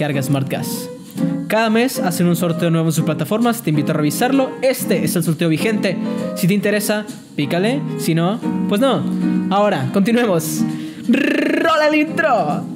Carga Smart Gas. Cada mes hacen un sorteo nuevo en sus plataformas, te invito a revisarlo. Este es el sorteo vigente. Si te interesa, pícale. Si no, pues no. Ahora, continuemos. ¡Rola el intro!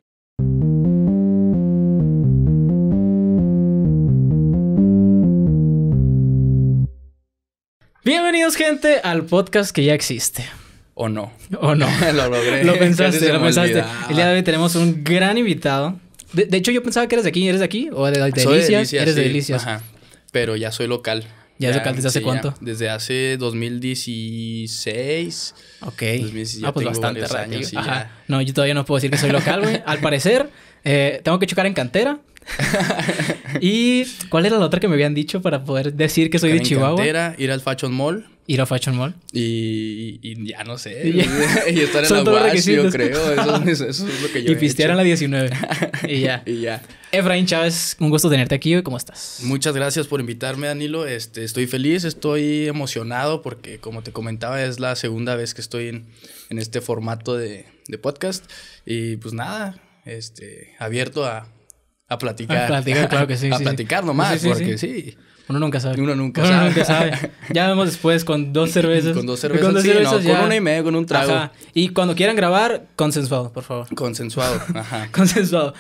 Bienvenidos, gente, al podcast que ya existe. ¿O no? ¿O no? lo logré. Lo pensaste, lo pensaste. El día de hoy tenemos un gran invitado. De, hecho, yo pensaba que eres de aquí, ¿eres de aquí? ¿O de, de, Delicias? Eres de Delicias. Ajá. Pero ya soy local. ¿Ya, es local desde hace cuánto? Desde hace 2016. Ok. ah, pues bastante Años, Ajá. No, yo todavía no puedo decir que soy local, güey. Al parecer, eh, tengo que chocar en cantera. ¿Y cuál era la otra que me habían dicho para poder decir que soy de Chihuahua? ir al Fachon Mall ir a Fashion Mall. Y, ya no sé. Y, estar en la wash, yo creo. Eso, Y pistear la 19. y ya. y ya. Efraín Chávez, un gusto tenerte aquí. ¿Cómo estás? Muchas gracias por invitarme, Danilo. Este, estoy feliz, estoy emocionado porque, como te comentaba, es la segunda vez que estoy en, este formato de, podcast. Y pues nada, este, abierto a, platicar. A platicar, claro que sí. a platicar nomás, porque sí. Uno nunca sabe. Uno nunca sabe. ya vemos después con dos cervezas. con dos cervezas, con, con una y media, con un trago. Y cuando quieran grabar, consensuado, por favor. Consensuado, ajá. consensuado.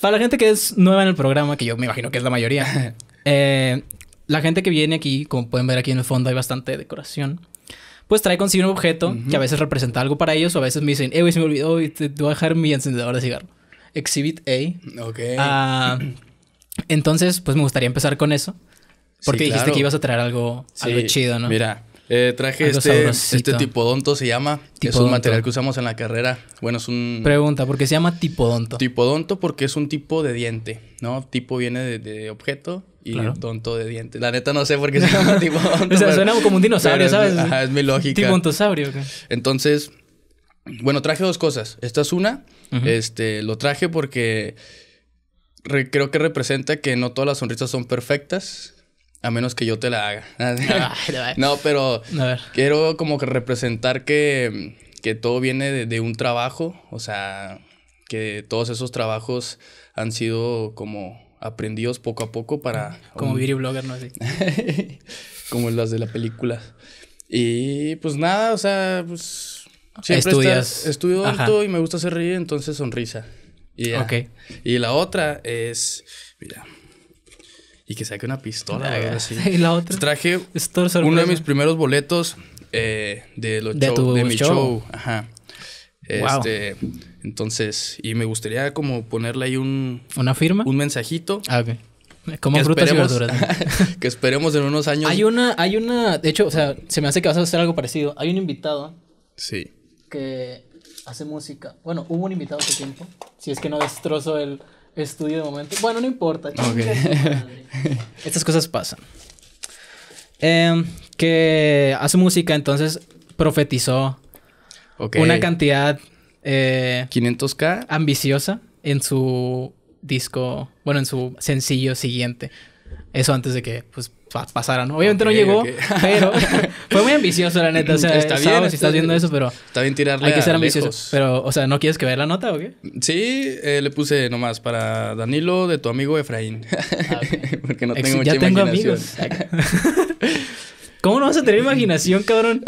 Para la gente que es nueva en el programa, que yo me imagino que es la mayoría, eh, la gente que viene aquí, como pueden ver aquí en el fondo, hay bastante decoración. Pues trae consigo un objeto que a veces representa algo para ellos, o a veces me dicen, eh, güey, se me olvidó, te, voy a dejar mi encendedor de cigarro. Exhibit A. Ok. Ah, entonces, pues me gustaría empezar con eso. Porque dijiste que ibas a traer algo, chido, ¿no? Mira, eh, traje este, tipo donto este tipodonto, se llama. Es un material que usamos en la carrera. Bueno, es un... Pregunta, ¿por qué se llama tipodonto? Tipodonto porque es un tipo de diente, ¿no? Tipo viene de, objeto y donto tonto de diente. La neta no sé por qué se llama tipodonto. o sea, suena como un dinosaurio, ¿sabes? Es, mi lógica. donto sabrio Entonces, bueno, traje dos cosas. Esta es una. Este, lo traje porque creo que representa que no todas las sonrisas son perfectas a menos que yo te la haga. no, pero quiero como que representar que, todo viene de, un trabajo, o sea, que todos esos trabajos han sido como aprendidos poco a poco para... Como viri blogger, ¿no? como las de la película. Y pues nada, o sea, pues... Siempre Estudias. estudio y me gusta hacer reír, entonces sonrisa. Y, y la otra es, mira, y que saque una pistola. La, Y la otra. Pues traje uno de mis primeros boletos eh, de los de, de mi show. Ajá. Este, entonces, y me gustaría como ponerle ahí un... ¿Una firma? Un mensajito. Ah, ok. Como esperemos, que esperemos en unos años. Hay una, hay una, de hecho, o sea, se me hace que vas a hacer algo parecido. Hay un invitado. Sí. Que hace música. Bueno, hubo un invitado hace tiempo. Si es que no destrozo el, estudio de momento. Bueno, no importa. Estas cosas pasan. Em, que hace música, entonces profetizó una cantidad... 500k. Eh, ambiciosa en su disco, bueno, en su sencillo siguiente. Eso antes de que pues, pasaran. Obviamente no llegó, pero fue muy ambicioso, la neta. O sea, está si estás viendo eso, pero. Está bien tirarle. Hay que ser ambicioso. Pero, o sea, ¿no quieres que vea la nota o qué? Sí, eh, le puse nomás para Danilo de tu amigo Efraín. Ah, Porque no tengo mucha ya imaginación. tengo amigos. ¿Cómo no vas a tener imaginación, cabrón?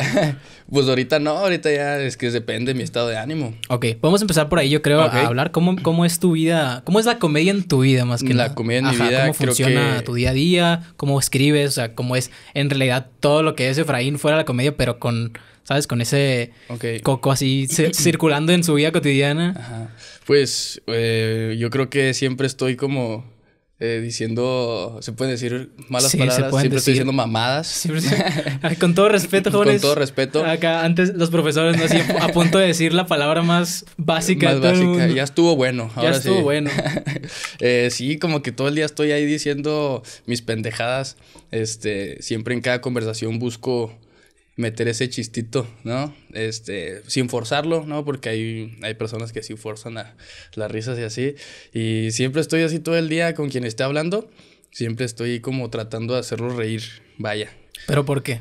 Pues ahorita no, ahorita ya es que depende de mi estado de ánimo. Ok, podemos empezar por ahí, yo creo, a hablar cómo, cómo es tu vida, cómo es la comedia en tu vida más que la comedia en mi vida. Cómo funciona tu día a día, cómo escribes, o sea, cómo es en realidad todo lo que es Efraín fuera de la comedia, pero con, ¿sabes? Con ese coco así circulando en su vida cotidiana. Ajá. Pues eh, yo creo que siempre estoy como eh, diciendo, se pueden decir malas palabras, siempre estoy diciendo mamadas. con todo respeto, jóvenes. Con todo respeto. Acá antes los profesores no hacían a punto de decir la palabra más básica. Más básica, ya estuvo bueno. Ahora ya estuvo bueno. Eh, sí, como que todo el día estoy ahí diciendo mis pendejadas. Este, siempre en cada conversación busco meter ese chistito, ¿no? Este, sin forzarlo, ¿no? Porque hay, hay personas que sí forzan las risas y así. Y siempre estoy así todo el día con quien esté hablando. Siempre estoy como tratando de hacerlo reír. Vaya. ¿Pero por qué?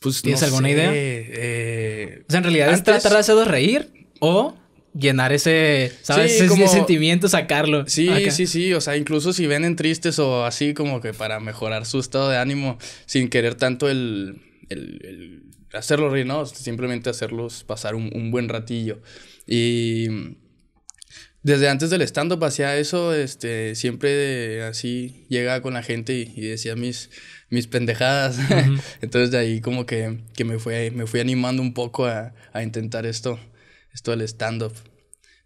Pues, ¿Tienes alguna idea? Eh, o sea, en realidad es tratar de hacerlo reír o llenar ese, ¿sabes? ese, sentimiento, sacarlo. Sí, sí, sí. O sea, incluso si ven en tristes o así, como que para mejorar su estado de ánimo, sin querer tanto el el, el hacerlos reír, ¿no? Simplemente hacerlos pasar un, buen ratillo. Y desde antes del stand-up hacía eso, este, siempre así llegaba con la gente y, decía mis, mis pendejadas. Entonces de ahí como que, me, me fui animando un poco a, a intentar esto, esto del stand-up.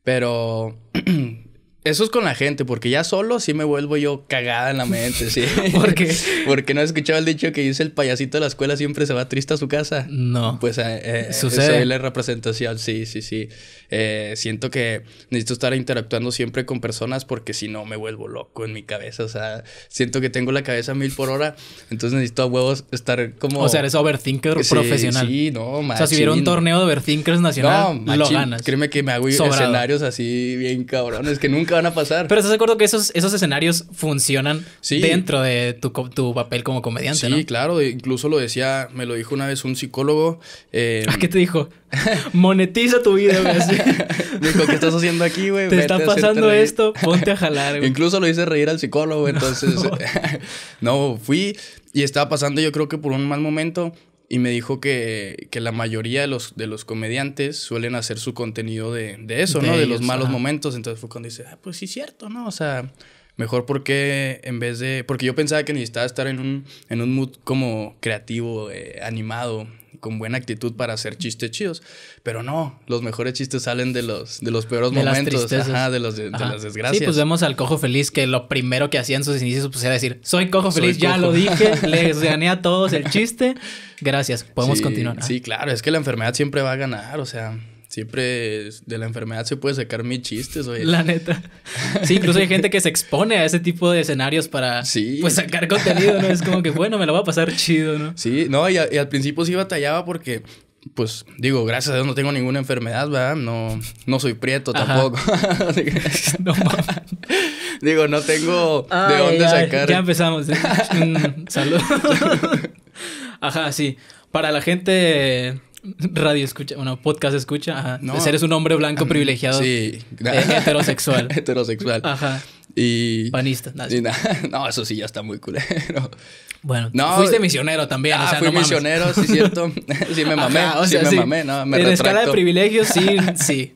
Pero Eso es con la gente, porque ya solo sí me vuelvo yo cagada en la mente, sí. porque Porque no he escuchado el dicho que dice el payasito de la escuela siempre se va triste a su casa. No. Pues eh, eh, eh sucede. la representación, sí, sí, sí. Eh, siento que necesito estar interactuando siempre con personas porque si no me vuelvo loco en mi cabeza. O sea, siento que tengo la cabeza mil por hora, entonces necesito a huevos estar como. O sea, eres overthinker profesional. Sí, no, O sea, si hubiera un torneo de overthinkers nacional, no, lo Créeme que me hago escenarios así bien cabrones que nunca que van a pasar. Pero estás de acuerdo que esos, esos escenarios funcionan dentro de tu, papel como comediante, sí, ¿no? Sí, claro. Incluso lo decía, me lo dijo una vez un psicólogo. Eh, ah, qué te dijo? Monetiza tu vida, güey. dijo, ¿qué estás haciendo aquí, güey? Te está pasando esto, ponte a jalar, güey. Incluso lo hice reír al psicólogo, entonces. no, fui y estaba pasando, yo creo que por un mal momento y me dijo que, que, la mayoría de los, de los comediantes suelen hacer su contenido de, eso, ¿no? de los malos momentos. Entonces fue cuando dice, ah, pues sí, cierto, ¿no? O sea, mejor porque en vez de... Porque yo pensaba que necesitaba estar en un, en un mood como creativo, eh, animado con buena actitud para hacer chistes chidos. Pero no, los mejores chistes salen de los, de los peores momentos. de, los de, las desgracias. Sí, pues vemos al cojo feliz que lo primero que hacía en sus inicios pues, era decir, soy cojo feliz, ya lo dije, les gané a todos el chiste. Gracias, podemos continuar. Sí, claro, es que la enfermedad siempre va a ganar, o sea, Siempre de la enfermedad se puede sacar mis chistes, oye. La neta. Sí, incluso hay gente que se expone a ese tipo de escenarios para pues, sacar contenido, ¿no? Es como que, bueno, me lo va a pasar chido, ¿no? Sí, no, y, al principio sí batallaba porque pues digo, gracias a Dios no tengo ninguna enfermedad, ¿verdad? No, no soy prieto tampoco. no, digo, no tengo de dónde sacar. Ya empezamos. ¿eh? Salud. Ajá, sí. Para la gente radio escucha, bueno, podcast escucha, ajá. No, eres un hombre blanco privilegiado. Sí, eh, heterosexual. heterosexual. Ajá. Y. Panista. no, eso sí ya está muy culero. Bueno, no, fuiste misionero también. Ah, fui misionero, sí, cierto. Sí, me mamé. sí, me mamé, no, me en la escala de privilegios, sí, sí.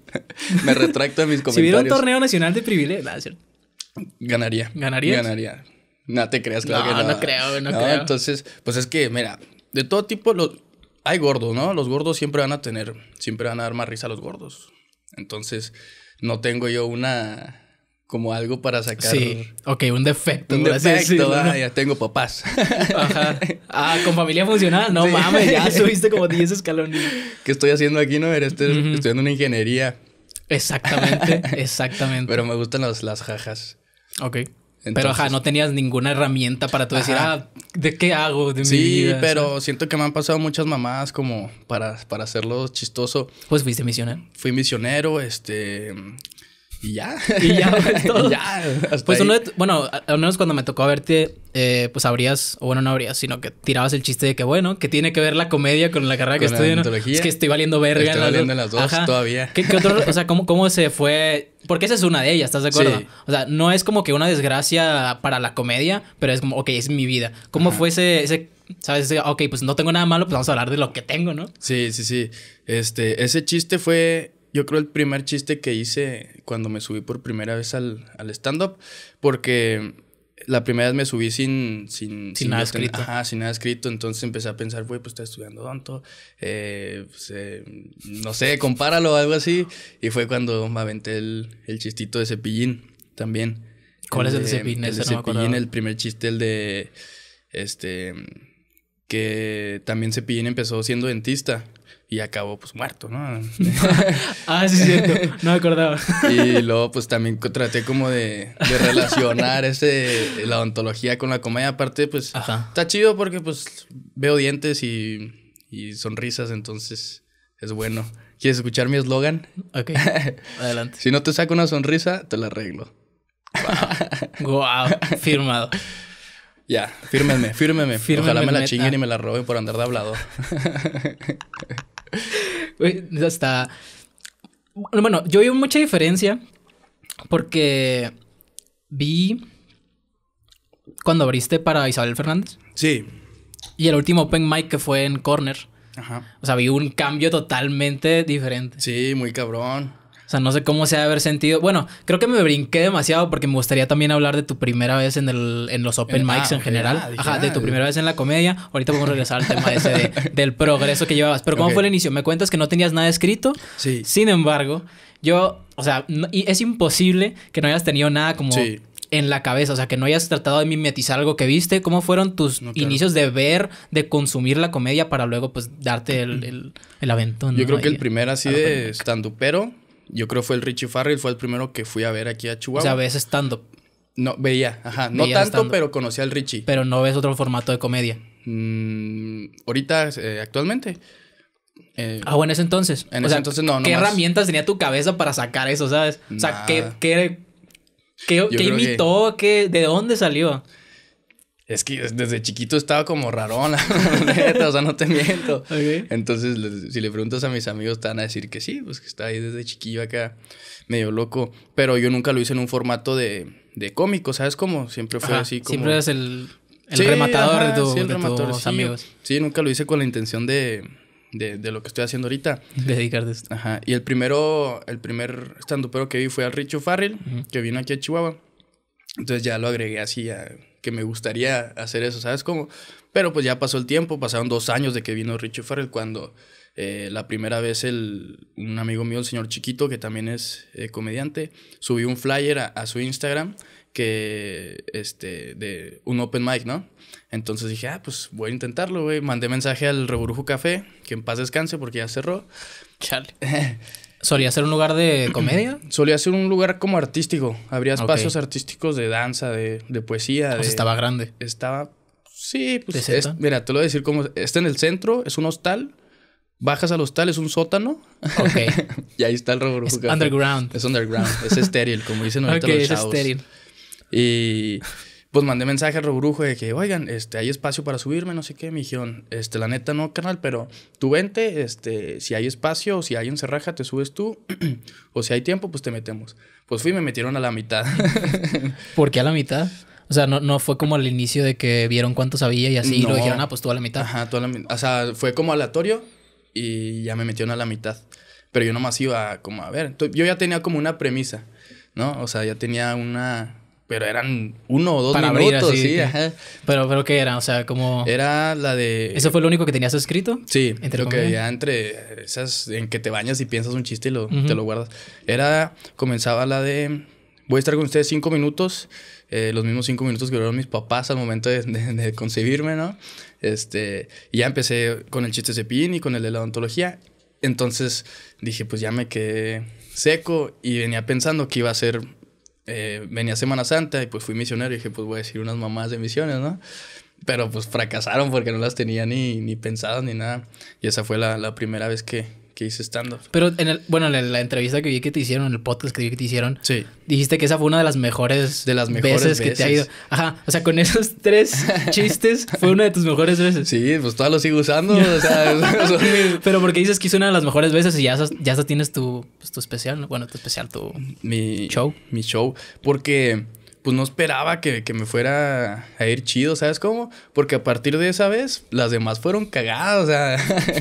me retracto de mis comentarios. Si hubiera un torneo nacional de privilegios, nada, cierto. Ganaría. ¿Ganarías? Ganaría. No te creas, claro que no. No creo, no creo. Entonces, pues es que, mira, de todo tipo, los, hay gordos, ¿no? Los gordos siempre van a tener, siempre van a dar más risa a los gordos. Entonces, no tengo yo una como algo para sacar. Sí, ok, un defecto. Un defecto, ya tengo papás. Ajá. Ah, con familia funcional, no mames, ya subiste como 10 escalones. ¿Qué estoy haciendo aquí, no? Estoy estudiando una ingeniería. Exactamente, exactamente. Pero me gustan las, las jajas. Ok pero ajá, no tenías ninguna herramienta para tú decir, ah, ¿de qué hago de sí, mi vida? pero siento que me han pasado muchas mamás como para, para hacerlo chistoso. Pues fuiste misionero. Fui misionero, este, y ya. Y ya. ya pues bueno, al menos cuando me tocó verte, eh, pues abrías, o bueno, no abrías, sino que tirabas el chiste de que, bueno, que tiene que ver la comedia con la carrera que estoy. Es que estoy valiendo verga. Estoy valiendo en las dos todavía. ¿Qué, qué otro, o sea, ¿cómo, se fue porque esa es una de ellas, ¿estás de acuerdo? O sea, no es como que una desgracia para la comedia, pero es como, ok, es mi vida. ¿Cómo fue ese, ese, sabes? Ese, ok, pues no tengo nada malo, pues vamos a hablar de lo que tengo, ¿no? Sí, sí, sí. Este, ese chiste fue yo creo el primer chiste que hice cuando me subí por primera vez al, stand-up, porque la primera vez me subí sin... nada escrito. nada escrito. Entonces empecé a pensar, güey, pues está estudiando tanto eh, pues, eh, no sé, compáralo o algo así. Y fue cuando me aventé el, chistito de cepillín también. ¿Cuál es el de cepillín? El cepillín, el primer chiste, el de... Este... Que también cepillín empezó siendo dentista y acabó pues muerto, ¿no? ah, sí, sí. no me acordaba. y luego pues también traté como de, relacionar ese, la odontología con la comedia, aparte pues está chido porque pues veo dientes y, sonrisas, entonces es bueno. ¿Quieres escuchar mi eslogan? Ok, adelante. si no te saco una sonrisa, te la arreglo. Wow, firmado. Ya, fírmenme, fírmenme. Ojalá me la chinguen y me la roben por andar de hablado. Hasta. Bueno, yo vi mucha diferencia porque vi cuando abriste para Isabel Fernández. Sí. Y el último open Mike que fue en Corner. Ajá. O sea, vi un cambio totalmente diferente. Sí, muy cabrón. O sea, no sé cómo se ha de haber sentido. Bueno, creo que me brinqué demasiado porque me gustaría también hablar de tu primera vez en, el, en los open mics ah, en general. Ah, Ajá, de tu primera vez en la comedia. Ahorita podemos regresar al tema ese del progreso que llevabas. Pero ¿cómo fue el inicio? Me cuentas que no tenías nada escrito. Sí. Sin embargo, yo, o sea, es imposible que no hayas tenido nada como... en la cabeza, o sea, que no hayas tratado de mimetizar algo que viste. ¿Cómo fueron tus inicios de ver, de consumir la comedia para luego, pues, darte mm. el, el, aventón? Yo creo que el primer así de stand pero yo creo fue el Richie Farrell, fue el primero que fui a ver aquí a Chihuahua. O sea, ves stand-up. No, veía, ajá. No tanto, pero conocí al Richie. Pero no ves otro formato de comedia. Mm, ahorita, eh, actualmente. Eh, ah, bueno, ese entonces. En ese entonces no, no ¿Qué herramientas tenía tu cabeza para sacar eso, sabes? O sea, ¿qué, qué, qué, imitó? ¿De dónde salió? Es que desde chiquito estaba como rarona, neta, o sea, no te miento. Entonces, si le preguntas a mis amigos, te van a decir que sí, pues que está ahí desde chiquillo acá, medio loco. Pero yo nunca lo hice en un formato de, de cómico, ¿sabes cómo? Siempre fue así como... Siempre eres el, rematador de, tus amigos. Sí, nunca lo hice con la intención de, de, lo que estoy haciendo ahorita. Dedicarte esto. Ajá. Y el primero, el primer stand que vi fue al Richo Farrell, que vino aquí a Chihuahua. Entonces ya lo agregué así a que me gustaría hacer eso, ¿sabes cómo? Pero pues ya pasó el tiempo, pasaron dos años de que vino Richie Farrell cuando eh, la primera vez un amigo mío, el señor Chiquito, que también es eh, comediante, subió un flyer a, su Instagram que este de un open mic, ¿no? Entonces dije, ah, pues voy a intentarlo, güey. Mandé mensaje al Reburujo Café, que en paz descanse porque ya cerró. Chale. ¿Solía ser un lugar de comedia? Solía ser un lugar como artístico. Habría espacios artísticos de danza, de, de poesía. estaba grande. Estaba. Sí, pues. es, mira, te lo voy a decir como. Está en el centro, es un hostal. Bajas al hostal, es un sótano. Ok. y ahí está el robot. underground. Es underground. Es estéril, como dicen ahorita los chavos. Es estéril. Y pues mandé mensaje al Robrujo de que, oigan, este, hay espacio para subirme, no sé qué, me dijeron, este, la neta no, canal, pero tú vente, este, si hay espacio, si hay encerraja, te subes tú, o si hay tiempo, pues te metemos. Pues fui y me metieron a la mitad. ¿Por qué a la mitad? O sea, no, no fue como al inicio de que vieron cuántos había y así, lo dijeron, ah, pues tú a la mitad. Ajá, tú la mitad. O sea, fue como aleatorio y ya me metieron a la mitad. Pero yo nomás iba como, a ver, yo ya tenía como una premisa, ¿no? O sea, ya tenía una, pero eran uno o dos minutos, sí, Pero, pero ¿qué era? O sea, como... Era la de... ¿Eso fue lo único que tenías escrito? Sí, entre lo que había? entre esas en que te bañas y piensas un chiste y lo, te lo guardas. Era, comenzaba la de, voy a estar con ustedes cinco minutos, eh, los mismos cinco minutos que duraron mis papás al momento de, concebirme, ¿no? Este, y ya empecé con el chiste de cepillín y con el de la odontología. Entonces dije, pues ya me quedé seco y venía pensando que iba a ser eh, venía Semana Santa y pues fui misionero y dije, pues voy a decir unas mamás de misiones, ¿no? Pero pues fracasaron porque no las tenía ni, ni pensadas ni nada. Y esa fue la primera vez que, que hice stand Pero, en el, bueno, en la entrevista que vi que te hicieron, en el podcast que vi que te hicieron, sí. dijiste que esa fue una de las mejores, de las mejores veces, que te ha ido. Ajá, o sea, con esos tres chistes fue una de tus mejores veces. Sí, pues todavía lo sigo usando. o sea, Pero porque dices que hizo una de las mejores veces y ya, ya tienes tu, pues, especial, bueno, tu especial, tu show. Mi show, porque pues no esperaba que, que, me fuera a ir chido, ¿sabes cómo? Porque a partir de esa vez, las demás fueron cagadas, o sea,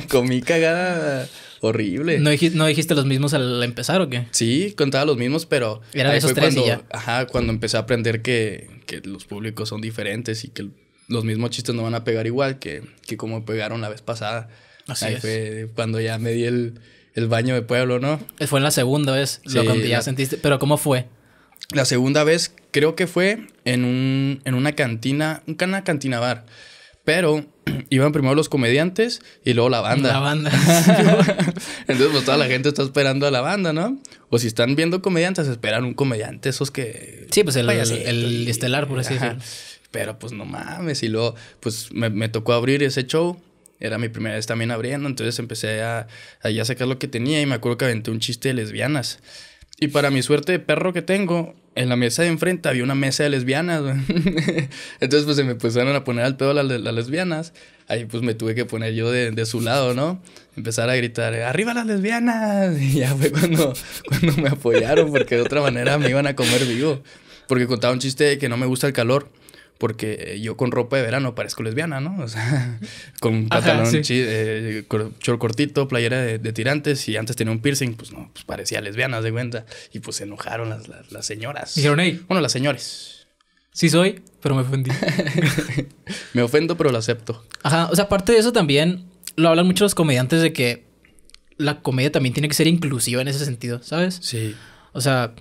comí cagada Horrible. ¿No dijiste, los mismos al empezar o qué? Sí, contaba los mismos, pero. Era esos tres cuando, Ajá, cuando empecé a aprender que, que los públicos son diferentes y que los mismos chistes no van a pegar igual que, que como pegaron la vez pasada. Así Ahí fue cuando ya me di el, el, baño de pueblo, ¿no? Eh, fue en la segunda vez, sí, ya sentiste. Pero ¿cómo fue? La segunda vez creo que fue en, un, en una cantina, una cantina bar. Pero iban primero los comediantes y luego la banda. La banda. Entonces, pues toda la gente está esperando a la banda, ¿no? O si están viendo comediantes, esperan un comediante, esos que. Sí, pues el, estelar, por así decirlo. Pero pues no mames. Y luego, pues me, tocó abrir ese show. Era mi primera vez también abriendo. Entonces empecé a, a ya sacar lo que tenía y me acuerdo que aventé un chiste de lesbianas. Y para mi suerte de perro que tengo, en la mesa de enfrente había una mesa de lesbianas, Entonces, pues se me pusieron a poner al pedo las, las lesbianas. Ahí, pues me tuve que poner yo de, su lado, ¿no? Empezar a gritar, ¡arriba las lesbianas! Y ya fue cuando, me apoyaron, porque de otra manera me iban a comer vivo. Porque contaba un chiste que no me gusta el calor porque yo con ropa de verano parezco lesbiana, ¿no? O sea, con pantalón eh, short cortito, playera de, tirantes y antes tenía un piercing, pues no, pues parecía lesbiana, de cuenta. Y pues se enojaron las, señoras. Dijeron, hey. Bueno, las señores. Sí soy, pero me ofendí. me ofendo, pero lo acepto. Ajá, o sea, aparte de eso también lo hablan muchos los comediantes de que la comedia también tiene que ser inclusiva en ese sentido, ¿sabes? Sí. O sea,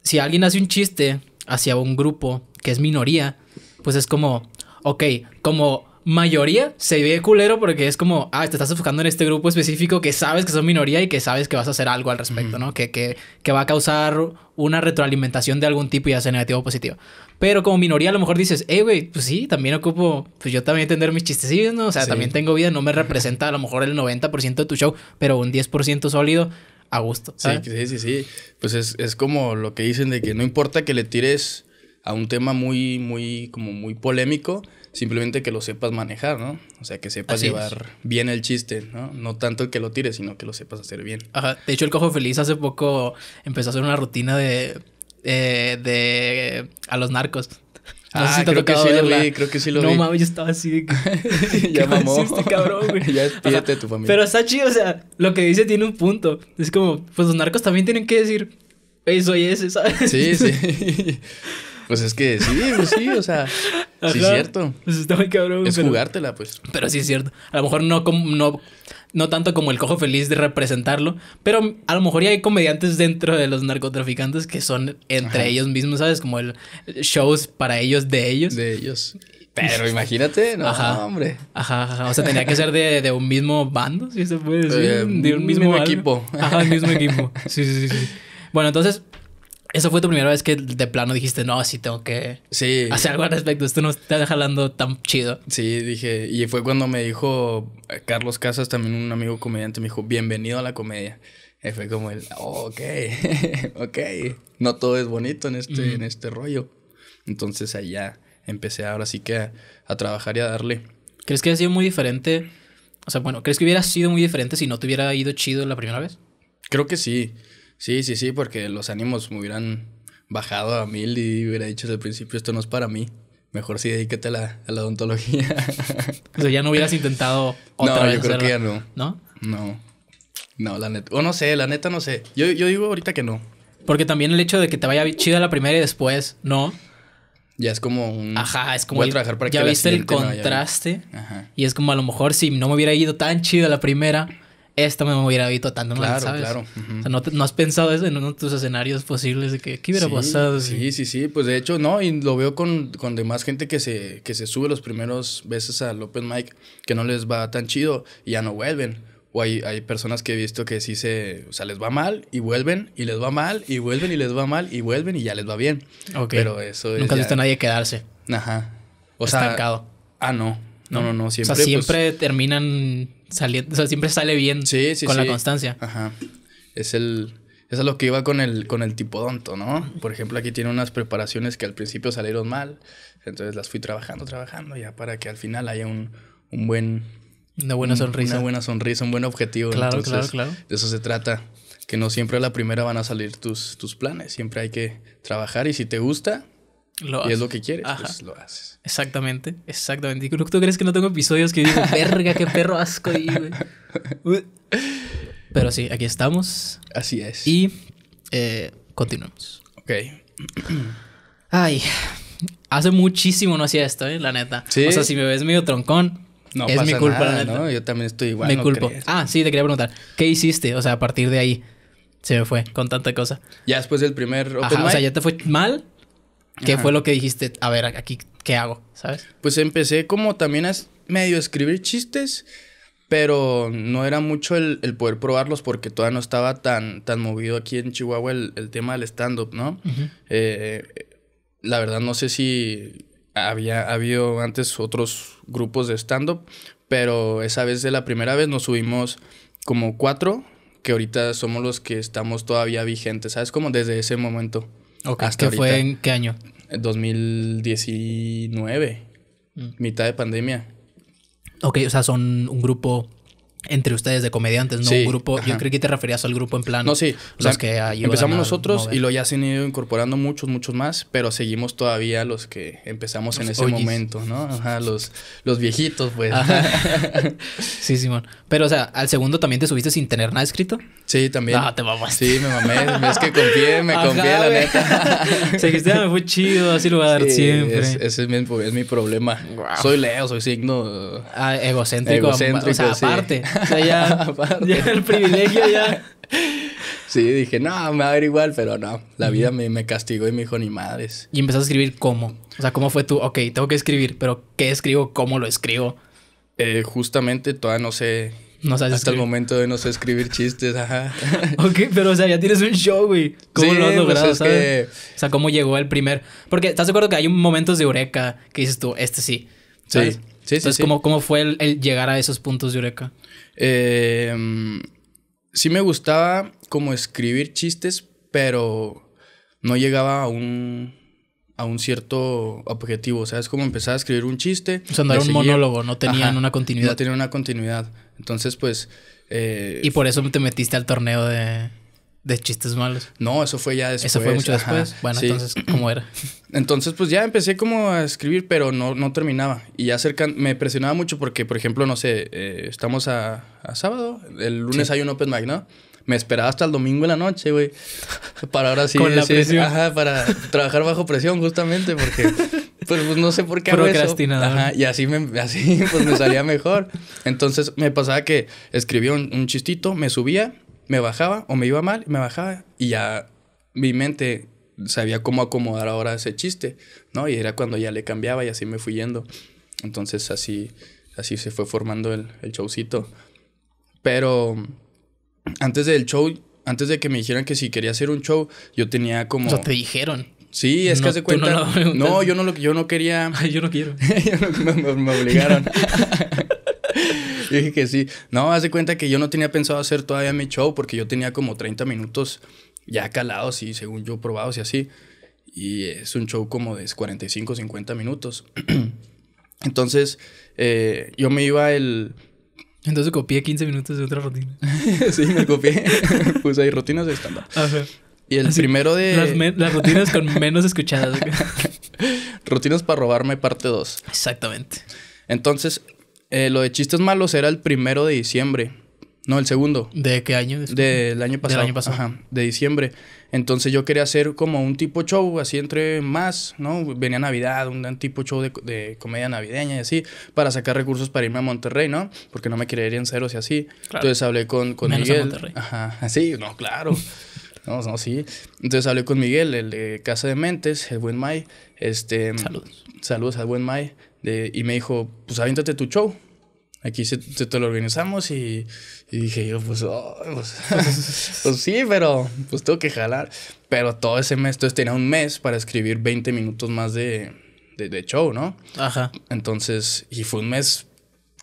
si alguien hace un chiste hacia un grupo que es minoría, pues es como, ok, como mayoría se ve culero porque es como, ah, te estás enfocando en este grupo específico que sabes que son minoría y que sabes que vas a hacer algo al respecto, ¿no? Que, va a causar una retroalimentación de algún tipo, ya sea negativo o positivo. Pero como minoría a lo mejor dices, eh, güey, pues sí, también ocupo, pues yo también tener mis chistecillos, ¿no? O sea, también tengo vida, no me representa a lo mejor el 90% de tu show, pero un 10% sólido a gusto. Sí, sí, sí, sí. Pues es, es como lo que dicen de que no importa que le tires a un tema muy, muy, como muy polémico, simplemente que lo sepas manejar, ¿no? O sea, que sepas llevar bien el chiste, ¿no? No tanto que lo tires, sino que lo sepas hacer bien. Ajá. De hecho, el Cojo Feliz hace poco empezó a hacer una rutina de. Eh, de a los narcos. No ah, creo que sí lo vi, creo que sí lo vi. No mames, yo estaba así de ya mamó. Este cabrón, ya de tu familia. Pero está chido, o sea, lo que dice tiene un punto. Es como, pues los narcos también tienen que decir, Eso soy ese, ¿sabes? Sí, sí. Pues es que sí, pues sí, o sea, sí es cierto. Pues muy cabrón. Es jugártela, pues. Pero sí es cierto. A lo mejor no, no, no tanto como el cojo feliz de representarlo, pero a lo mejor ya hay comediantes dentro de los narcotraficantes que son entre ellos mismos, ¿sabes? Como el shows para ellos, de ellos. De ellos. Pero imagínate, no, ajá. hombre. Ajá, ajá, O sea, tenía que ser de, de un mismo bando, si se puede decir. Eh, de un mismo, mismo equipo. Ajá, el mismo equipo. Sí, sí, sí. Bueno, entonces, ¿Esa fue tu primera vez que de plano dijiste, no, sí tengo que hacer algo al respecto? Esto no está jalando tan chido. Sí, dije. Y fue cuando me dijo eh, Carlos Casas, también un amigo comediante, me dijo, bienvenido a la comedia. Y fue como el, oh, ok, ok. No todo es bonito en este, en este rollo. Entonces allá empecé ahora sí que a, trabajar y a darle. ¿Crees que ha sido muy diferente? O sea, bueno, ¿crees que hubiera sido muy diferente si no te hubiera ido chido la primera vez? Creo que sí. Sí, sí, sí, porque los ánimos me hubieran bajado a mil y hubiera dicho desde el principio, esto no es para mí. Mejor sí dedícate a la, odontología. o sea, ya no hubieras intentado otra No, yo creo que ya no. ¿No? No. No, la neta. O no sé, la neta no sé. Yo, digo ahorita que no. Porque también el hecho de que te vaya chida la primera y después, ¿no? Ya es como un. Ajá, es como. trabajar para ya viste el contraste. Y es como a lo mejor si no me hubiera ido tan chido la primera, esto me hubiera habido tanto claro, ¿sabes? Claro, o sea, ¿no, has pensado eso en uno de tus escenarios posibles de que qué hubiera pasado? Sí, sí, sí, pues de hecho, no, y lo veo con, demás gente que se, que se sube los primeros veces al Open Mike. que no les va tan chido y ya no vuelven. O hay, hay personas que he visto que sí se, o sea, les va mal y vuelven, y les va mal, y vuelven, y les va mal, y vuelven, y ya les va bien. Ok. Pero eso es Nunca has visto a nadie quedarse. Ajá. O Estancado. Ah, no. No, no, no. Siempre, o sea, siempre pues terminan o sea, siempre sale bien con la constancia. Ajá. Es el es lo que iba con el, con el tipodonto, ¿no? Por ejemplo, aquí tiene unas preparaciones que al principio salieron mal, entonces las fui trabajando, trabajando, ya para que al final haya un, un buen... Una buena sonrisa. Una buena sonrisa, un buen objetivo. Claro, claro, claro. De eso se trata, que no siempre a la primera van a salir tus, tus planes, siempre hay que trabajar y si te gusta, lo y es lo que quieres, Ajá. pues lo haces. Exactamente, exactamente. ¿Y tú crees que no tengo episodios que digo, verga, qué perro asco y... Pero sí, aquí estamos. Así es. Y eh, continuamos. Ok. Ay, hace muchísimo no hacía esto, ¿eh? la neta. ¿Sí? O sea, si me ves medio troncón, no es mi culpa, nada, la neta. ¿no? Yo también estoy igual. Me Ah, sí, te quería preguntar. ¿Qué hiciste? O sea, a partir de ahí se me fue con tanta cosa. Ya después del primer O sea, ya te fue mal ¿Qué fue lo que dijiste? A ver, aquí, ¿qué hago? ¿Sabes? Pues empecé como también a medio escribir chistes, pero no era mucho el, poder probarlos porque todavía no estaba tan, tan movido aquí en Chihuahua el, tema del stand-up, ¿no? Eh, la verdad no sé si había habido antes otros grupos de stand-up, pero esa vez de la primera vez nos subimos como cuatro, que ahorita somos los que estamos todavía vigentes, ¿sabes? Como desde ese momento. Okay, ¿Qué fue en qué año? 2019, mm. mitad de pandemia. Ok, o sea, son un grupo entre ustedes de comediantes, no un grupo. Yo creo que te referías al grupo en plan. No, sí. Los empezamos nosotros y lo ya se han ido incorporando muchos, muchos más, pero seguimos todavía los que empezamos en ese momento, ¿no? Ajá, los, los viejitos, pues. sí, Simón. Pero, o sea, al segundo también te subiste sin tener nada escrito. Sí, también. Ah, te mamaste. Sí, me mamé. Es que confié, me confié, la neta. Seguiste, ah, me fue chido, así lo voy a dar siempre. ese es mi, es mi problema. Soy Leo, soy signo. Ah, egocéntrico. egocéntrico o sea, aparte. O sea, ya, el privilegio ya. Sí, dije, no, me va a igual, pero no. La vida me, castigó y me dijo, ni madres. Y empezaste a escribir cómo. O sea, ¿cómo fue tú? Ok, tengo que escribir, pero ¿qué escribo? ¿Cómo lo escribo? Eh, justamente todavía no sé. No sabes Hasta el momento de no sé escribir chistes, ajá. Ok, pero o sea, ya tienes un show, güey. ¿Cómo lo has pues Que... O sea, ¿cómo llegó el primer...? Porque, ¿estás de acuerdo que hay momentos de eureka que dices tú, este sí? Sí. Sí, ¿cómo, fue el, llegar a esos puntos de Eureka? Eh, sí me gustaba como escribir chistes, pero no llegaba a un, a un cierto objetivo. O sea, es como empezar a escribir un chiste. O sea, no era un monólogo, no tenían una continuidad. No tenían una continuidad. Entonces, pues... Eh, y por eso te metiste al torneo de... De chistes malos. No, eso fue ya después. Eso fue mucho después. Bueno, entonces, ¿cómo era? Entonces, pues ya empecé como a escribir, pero no, no terminaba. Y ya cerca, me presionaba mucho porque, por ejemplo, no sé, eh, estamos a, sábado, el lunes hay un Open Mic, ¿no? Me esperaba hasta el domingo en la noche, güey. Para ahora sí. Con la presión. Ajá, para trabajar bajo presión, justamente, porque. Pues, pues, no sé por qué hago eso. Ajá, y así, me, así pues me salía mejor. Entonces me pasaba que escribía un chistito, me subía me bajaba o me iba mal, me bajaba y ya mi mente sabía cómo acomodar ahora ese chiste, ¿no? Y era cuando ya le cambiaba y así me fui yendo. Entonces así, así se fue formando el, el showcito. Pero antes del show, antes de que me dijeran que si quería hacer un show, yo tenía como... No te dijeron. Sí, es que hace cuenta. No, yo no lo yo no quería. yo no quiero. me, obligaron. dije que sí. No, haz de cuenta que yo no tenía pensado hacer todavía mi show porque yo tenía como 30 minutos ya calados y según yo probados y así. Y es un show como de 45, 50 minutos. Entonces, eh, yo me iba el... Entonces copié 15 minutos de otra rutina. sí, me copié. Puse ahí rutinas de estándar. Y el primero de... Las, las, rutinas con menos escuchadas. rutinas para robarme parte 2. Exactamente. Entonces, eh, lo de chistes malos era el primero de diciembre. No, el segundo. ¿De qué año? Del año pasado. Del año pasado. Ajá, de diciembre. Entonces yo quería hacer como un tipo show, así entre más, ¿no? Venía Navidad, un, tipo show de, comedia navideña y así, para sacar recursos para irme a Monterrey, ¿no? Porque no me quería ceros y así. Entonces hablé con, con Miguel. Monterrey. Ajá, así, no, claro. no, no, sí. Entonces hablé con Miguel, el de Casa de Mentes, el buen May. Este, saludos. Saludos al buen May. y me dijo, pues avíntate tu show. Aquí se, se lo organizamos y, y dije yo, pues, pues, pues, sí, pero pues tengo que jalar. Pero todo ese mes, entonces tenía un mes para escribir 20 minutos más de, de, de show, ¿no? Ajá. Entonces, y fue un mes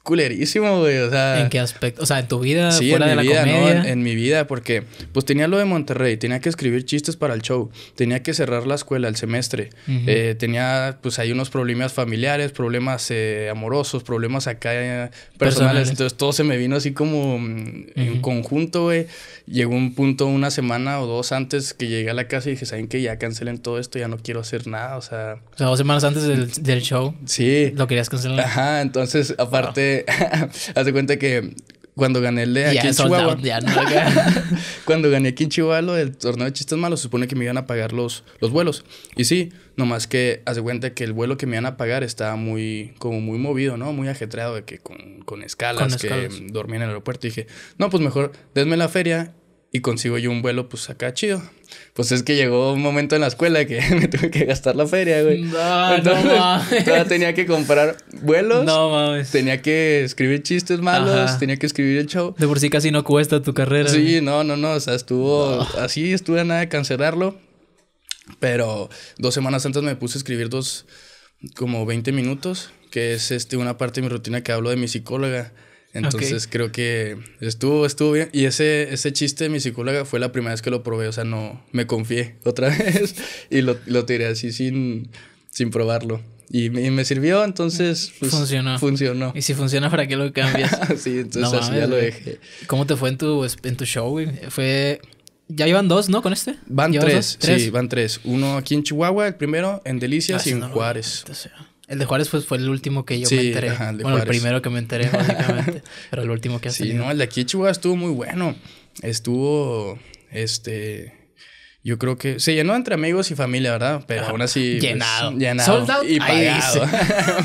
culerísimo, güey. O sea. ¿En qué aspecto? O sea, en tu vida, sí, fuera de la vida, ¿no? En, mi vida, porque pues tenía lo de Monterrey, tenía que escribir chistes para el show, tenía que cerrar la escuela, el semestre, eh, tenía pues hay unos problemas familiares, problemas eh, amorosos, problemas acá eh, personales. entonces todo se me vino así como mm, en conjunto, güey. Llegó un punto una semana o dos antes que llegué a la casa y dije, ¿saben que Ya cancelen todo esto, ya no quiero hacer nada, o sea. O sea, dos semanas antes del, show. Sí. Lo querías cancelar. Ajá, entonces aparte... hace cuenta que cuando gané el de aquí en Chihuahua. cuando gané aquí en Chihuahua El torneo de chistes malos, supone que me iban a pagar los, los vuelos. Y sí, nomás que hace cuenta que el vuelo que me iban a pagar estaba muy, como muy movido, ¿no? Muy ajetreado de que con, con escalas, que dormía en el aeropuerto. Y dije, no, pues mejor, denme la feria y consigo yo un vuelo, pues acá chido. Pues es que llegó un momento en la escuela que me tuve que gastar la feria, güey. No, Entonces, no mames. tenía que comprar vuelos. No mames. Tenía que escribir chistes malos, tenía que escribir el show. De por sí casi no cuesta tu carrera. Sí, no, no, no. O sea, estuvo así, estuve a nada de cancelarlo. Pero dos semanas antes me puse a escribir dos, como 20 minutos, que es este, una parte de mi rutina que hablo de mi psicóloga entonces creo que estuvo, estuvo bien. Y ese, ese chiste de mi psicóloga fue la primera vez que lo probé, o sea, no me confié otra vez y lo, tiré así sin, sin probarlo. Y me, sirvió, entonces mm, pues, funcionó. funcionó. Y si funciona, ¿para qué lo cambias? sí, entonces ya lo dejé. ¿Cómo te fue en tu, en show, Fue... Ya iban dos, ¿no? Con este. Van tres, sí, van tres. Uno aquí en Chihuahua, el primero, en Delicias ah, y en Juárez. El de Juárez pues, fue el último que yo me enteré. el bueno, el primero que me enteré, básicamente. pero el último que ha Sí, no, el de aquí estuvo muy bueno. Estuvo, este... Yo creo que se llenó entre amigos y familia, ¿verdad? Pero aún así. Pues, llenado. Y pagado.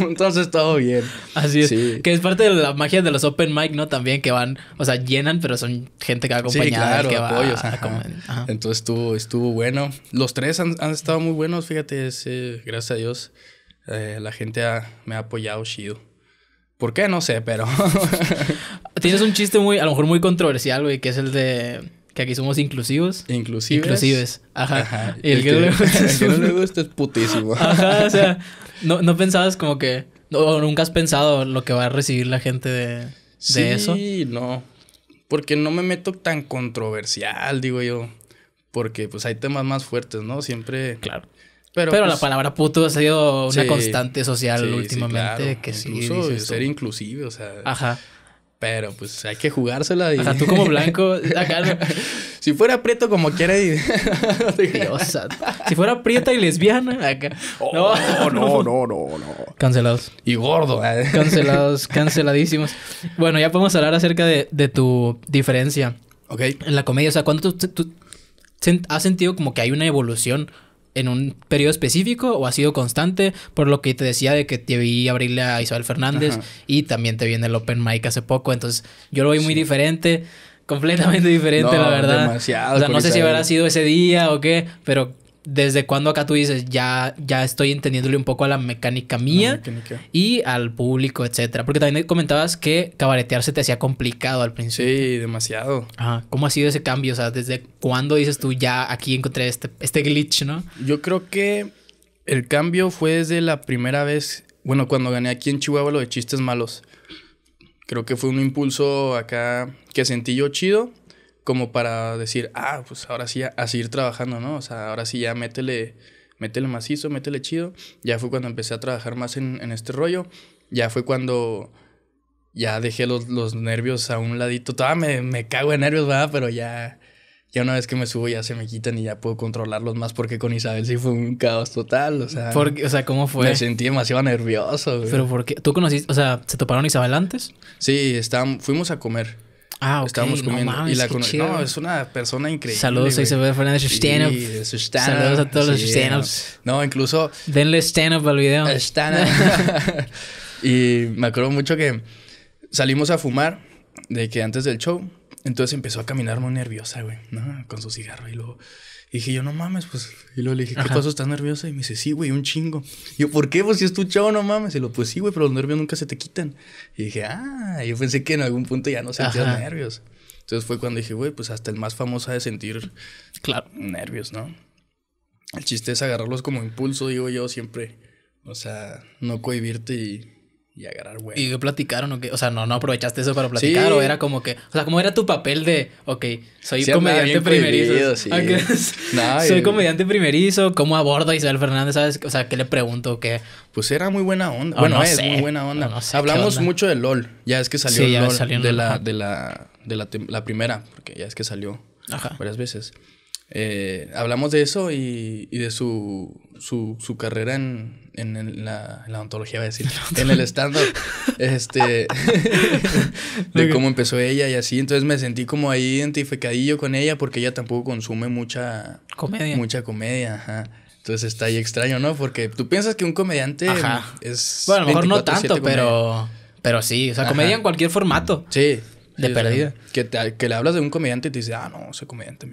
Entonces todo bien. Así es. Que es parte de la magia de los open mic, ¿no? También que van, o sea, llenan, pero son gente que va acompañada. Sí, que apoyos. Entonces estuvo, estuvo bueno. Los tres han, estado muy buenos, fíjate, gracias a Dios. Eh, la gente me ha apoyado chido. ¿Por qué? No sé, pero... Tienes un chiste muy, a lo mejor muy controversial, güey, que es el de que aquí somos inclusivos. Inclusivos. Inclusives. Ajá. Y el, que, no el le gusta es putísimo. Ajá, o sea, no, pensabas como que... o ¿Nunca has pensado lo que va a recibir la gente de, eso? Sí, no. Porque no me meto tan controversial, digo yo. Porque pues hay temas más fuertes, ¿no? Siempre... Claro. Pero, la pues, palabra puto ha sido una constante social últimamente. Sí, que Incluso ser inclusive, o sea. Ajá. Pero pues hay que jugársela. Y... Ajá, tú como blanco. si fuera prieto como quiera. Y... Si fuera prieta y lesbiana. Oh, no. no, no, no, no. Cancelados. Y gordo. ¿eh? Cancelados, canceladísimos. Bueno, ya podemos hablar acerca de, tu diferencia. Ok. En la comedia. O sea, ¿cuánto tú has sentido como que hay una evolución? en un periodo específico o ha sido constante, por lo que te decía de que te vi abrirle a Isabel Fernández y también te vi en el Open Mic hace poco, entonces yo lo vi muy diferente, completamente diferente, la verdad. o sea, no sé si habrá sido ese día o qué, pero desde cuando acá tú dices, ya, ya estoy entendiéndole un poco a la mecánica mía y al público, etcétera. Porque también comentabas que cabaretearse te hacía complicado al principio. Sí, demasiado. ¿Cómo ha sido ese cambio? O sea, ¿desde cuándo dices tú ya aquí encontré este, este glitch, no? Yo creo que el cambio fue desde la primera vez, bueno, cuando gané aquí en Chihuahua lo de chistes malos. Creo que fue un impulso acá que sentí yo chido como para decir, ah, pues ahora sí a, seguir trabajando, ¿no? O sea, ahora sí ya métele, métele macizo, métele chido. Ya fue cuando empecé a trabajar más en, este rollo. Ya fue cuando ya dejé los, nervios a un ladito. Todavía me, me cago en nervios, ¿verdad? Pero ya, ya una vez que me subo ya se me quitan y ya puedo controlarlos más porque con Isabel sí fue un caos total, o sea. o sea, ¿cómo fue? Me sentí demasiado nervioso. Güey. Pero porque tú conociste, o sea, ¿se toparon Isabel antes? Sí, fuimos a comer. Ah, Estábamos comiendo. y la conocí No, es una persona increíble. Saludos a Isabel Fernández stand Saludos a todos los stand-ups. No. no. incluso. Denle stand-up al video. Eh, stand-up. y me acuerdo mucho que salimos a fumar de que antes del show. Entonces empezó a caminar muy nerviosa, güey, ¿no? Con su cigarro y luego Dije yo, no mames, pues. Y luego le dije, ¿qué pasó? ¿Estás nerviosa? Y me dice, sí, güey, un chingo. yo, ¿por qué? Pues si es tu chavo, no mames. Y lo, pues sí, güey, pero los nervios nunca se te quitan. Y dije, ah, yo pensé que en algún punto ya no sentías nervios. Entonces fue cuando dije, güey, pues hasta el más famoso de sentir claro. nervios, ¿no? El chiste es agarrarlos como impulso, digo yo siempre. O sea, no cohibirte y y agarrar güey. ¿Y platicaron o O sea, ¿no, no aprovechaste eso para platicar? ¿O era como que... O sea, ¿cómo era tu papel de... Ok, soy comediante primerizo. soy comediante primerizo. ¿Cómo aborda Isabel Fernández? ¿Sabes? O sea, ¿qué le pregunto? ¿Qué? Pues era muy buena onda. Oh, bueno, es muy buena onda. Oh, Hablamos mucho de LOL. Ya es que salió LOL de, la, de, la, de, la, primera. Porque ya es que salió varias veces. Eh, hablamos de eso y, de su, su, carrera en, en, la, ontología, voy a decir, en el stand-up, este, de cómo empezó ella y así. Entonces me sentí como ahí identificadillo con ella porque ella tampoco consume mucha comedia. Mucha comedia, ajá. Entonces está ahí extraño, ¿no? Porque tú piensas que un comediante ajá. es... Bueno, a lo mejor no tanto, pero, pero sí, o sea, comedia en cualquier formato. Sí, de pérdida. perdida. que, que, le hablas de un comediante y te dice, ah, no, soy comediante.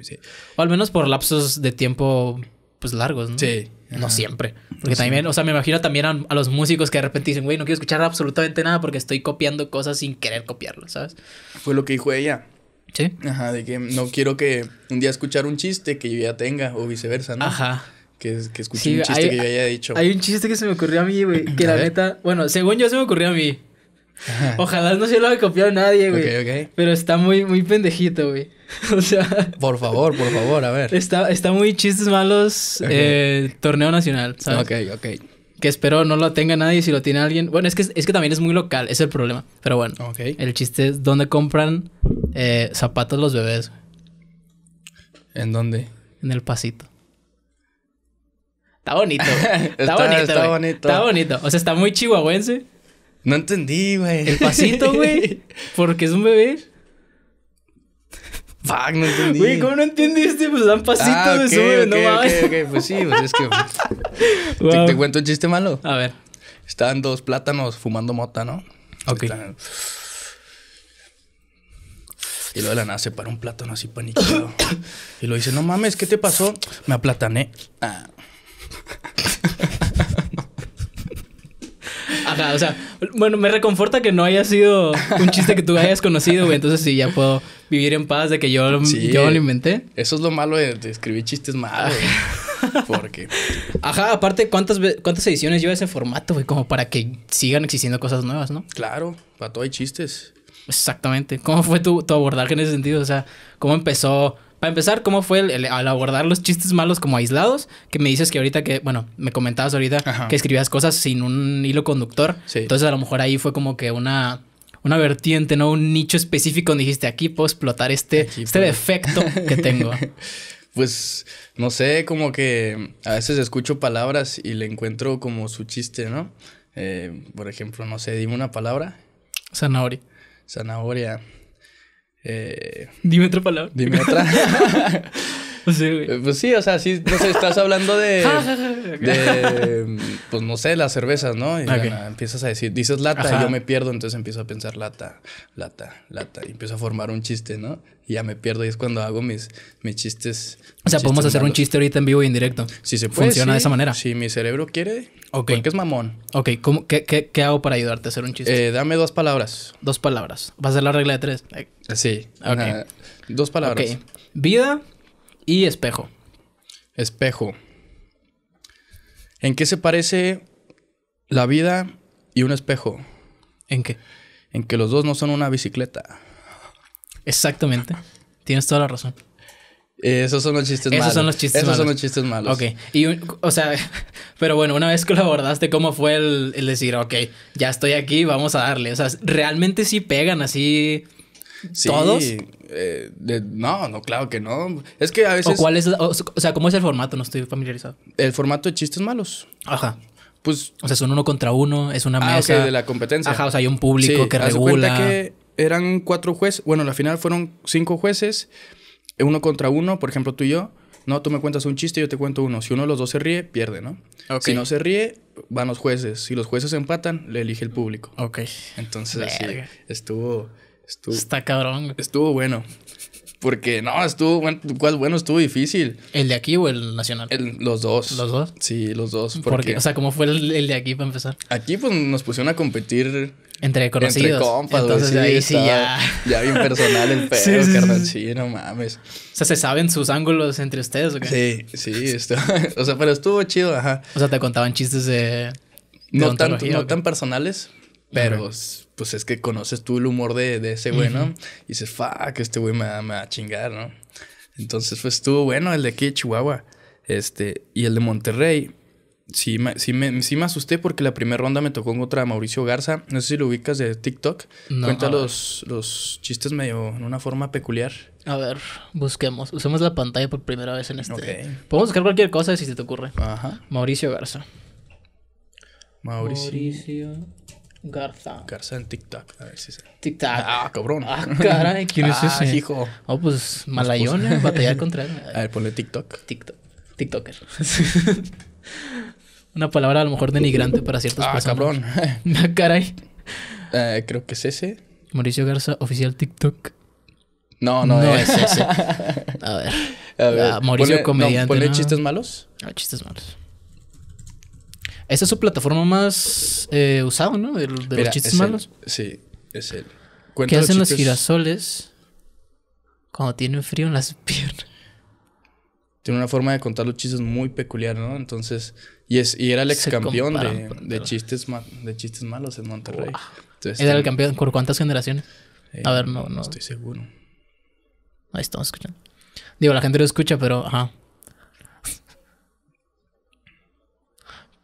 O al menos por lapsos de tiempo, pues largos, ¿no? Sí. No siempre. Porque también, o sea, me imagino también a, los músicos que de repente dicen, güey, no quiero escuchar absolutamente nada porque estoy copiando cosas sin querer copiarlo, ¿sabes? Fue lo que dijo ella. Sí. Ajá, de que no quiero que un día escuchar un chiste que yo ya tenga o viceversa, ¿no? Ajá. Que, que un chiste que yo haya dicho. Hay un chiste que se me ocurrió a mí, güey, que la neta, bueno, según yo se me ocurrió a mí, Ojalá no se lo haya copiado nadie, güey. Pero está muy, muy pendejito, güey. O sea. Por favor, por favor, a ver. Está, está muy chistes malos, eh, torneo nacional, ¿sabes? Ok, ok. Que espero no lo tenga nadie, si lo tiene alguien. Bueno, es que, es que también es muy local, es el problema. Pero bueno, el chiste es dónde compran eh, zapatos los bebés. ¿En dónde? En el pasito. Está bonito. está, está, bonito, está bonito. Está bonito. O sea, está muy chihuahuense. No entendí, güey. El pasito, güey. Porque es un bebé. Fuck, no entendí. Güey, ¿cómo no entendiste? Pues dan pasito, ah, de okay, sube, no mames. Ok, ok, pues sí, pues es que. ¿Te, cuento un chiste malo? A ver. Estaban dos plátanos fumando mota, ¿no? Ok. Y luego de la nada se para un plátano así paniqueado. y lo dice, no mames, ¿qué te pasó? Me aplatané. Ah. Ajá, o sea, bueno, me reconforta que no haya sido un chiste que tú hayas conocido, güey. Entonces sí, ya puedo vivir en paz de que yo, yo lo inventé. Eso es lo malo de, escribir chistes malos. Porque. Ajá, aparte, ¿cuántas, ¿cuántas ediciones lleva ese formato, güey? Como para que sigan existiendo cosas nuevas, ¿no? Claro, para todo hay chistes. Exactamente. ¿Cómo fue tu, tu abordaje en ese sentido? O sea, ¿cómo empezó? Para empezar, ¿cómo fue al abordar los chistes malos como aislados? Que me dices que ahorita que, bueno, me comentabas ahorita que escribías cosas sin un hilo conductor. Entonces a lo mejor ahí fue como que una, una vertiente, ¿no? Un nicho específico donde dijiste, aquí puedo explotar este, este defecto que tengo. pues, no sé, como que a veces escucho palabras y le encuentro como su chiste, ¿no? Eh, por ejemplo, no sé, dime una palabra. Zanahoria. Zanahoria. Eh, dime otra palabra. Dime otra. Eh, pues sí, o sea, sí, no sé, estás hablando de. pues no sé, las cervezas, ¿no? Y empiezas a decir, dices lata y yo me pierdo, entonces empiezo a pensar lata, lata, lata. Y empiezo a formar un chiste, ¿no? Y ya me pierdo y es cuando hago mis, chistes. o sea, podemos hacer un chiste ahorita en vivo y en directo. Si se puede. Funciona de esa manera. Si mi cerebro quiere. Ok. Porque es mamón. Ok, qué, hago para ayudarte a hacer un chiste? Eh, dame dos palabras. Dos palabras. ¿Va a ser la regla de tres? Sí. Ok. dos palabras. Ok. Vida, y espejo. Espejo. ¿En qué se parece la vida y un espejo? ¿En qué? En que los dos no son una bicicleta. Exactamente. Tienes toda la razón. esos son los chistes malos. Esos son los chistes malos. Ok. o sea, pero bueno, una vez que lo abordaste, ¿cómo fue el, el decir, ok, ya estoy aquí, vamos a darle? O sea, realmente sí pegan así ¿Todos? Eh, no, no, claro que no. Es que a veces. ¿O cuál es? o, sea, ¿cómo es el formato? No estoy familiarizado. El formato de chistes malos. Ajá. Pues. O sea, son uno contra uno, es una ah, mesa. de la competencia. Ajá, o sea, hay un público que regula. que eran cuatro jueces. Bueno, la final fueron cinco jueces, uno contra uno, por ejemplo, tú y yo. No, tú me cuentas un chiste, yo te cuento uno. Si uno de los dos se ríe, pierde, ¿no? Si no se ríe, van los jueces. Si los jueces empatan, le elige el público. Ok. Entonces, estuvo. Estuvo, Está cabrón. Estuvo bueno. Porque no, estuvo bueno. ¿Cuál bueno? Estuvo difícil. ¿El de aquí o el nacional? los dos. ¿Los dos? Sí, los dos. Porque, ¿Por qué? O sea, ¿cómo fue el, de aquí para empezar? Aquí pues nos pusieron a competir. Entre conocidos. compas, Entonces ahí sí, ya. Ya bien personal el pedo, carnal. Sí, no mames. O sea, ¿se saben sus ángulos entre ustedes o Sí, sí. o sea, pero estuvo chido, ajá. O sea, te contaban chistes de. no, tan, no tan personales, pero pues, es que conoces tú el humor de, ese güey, ¿no? Y dices, fuck, este güey me, va a chingar, ¿no? Entonces, pues estuvo bueno el de aquí Chihuahua. Este, y el de Monterrey. Sí me, sí, asusté porque la primera ronda me tocó contra Mauricio Garza. No sé si lo ubicas de TikTok. Cuenta los, chistes medio en una forma peculiar. A ver, busquemos. Usemos la pantalla por primera vez en este. Podemos buscar cualquier cosa si se te ocurre. Ajá. Mauricio Garza. Mauricio. Garza. Garza en TikTok. A ver si se... TikTok. Ah, cabrón. Ah, caray. ¿Quién es ese? Ah, hijo. Oh, pues malayón, ¿eh? batallar contra él. A ver, ponle TikTok. TikTok. TikToker. Una palabra a lo mejor denigrante para ciertas ah, personas. Ah, cabrón. caray. Eh, creo que es ese. Mauricio Garza, oficial TikTok. No, no, no es ese. A ver. A ver. Ah, Mauricio, comediante. No, ¿Ponle chistes malos? Ah, chistes malos. Esa es su plataforma más eh, usada, ¿no? De, los chistes malos. Sí, es él. ¿Qué hacen los, girasoles cuando tienen frío en las piernas? Tiene una forma de contar los chistes muy peculiar, ¿no? Entonces, y, es, era el ex campeón de, chistes de chistes malos en Monterrey. era el campeón por cuántas generaciones. Eh, A ver, no, no. estoy seguro. Ahí estamos escuchando. Digo, la gente lo escucha, pero ajá.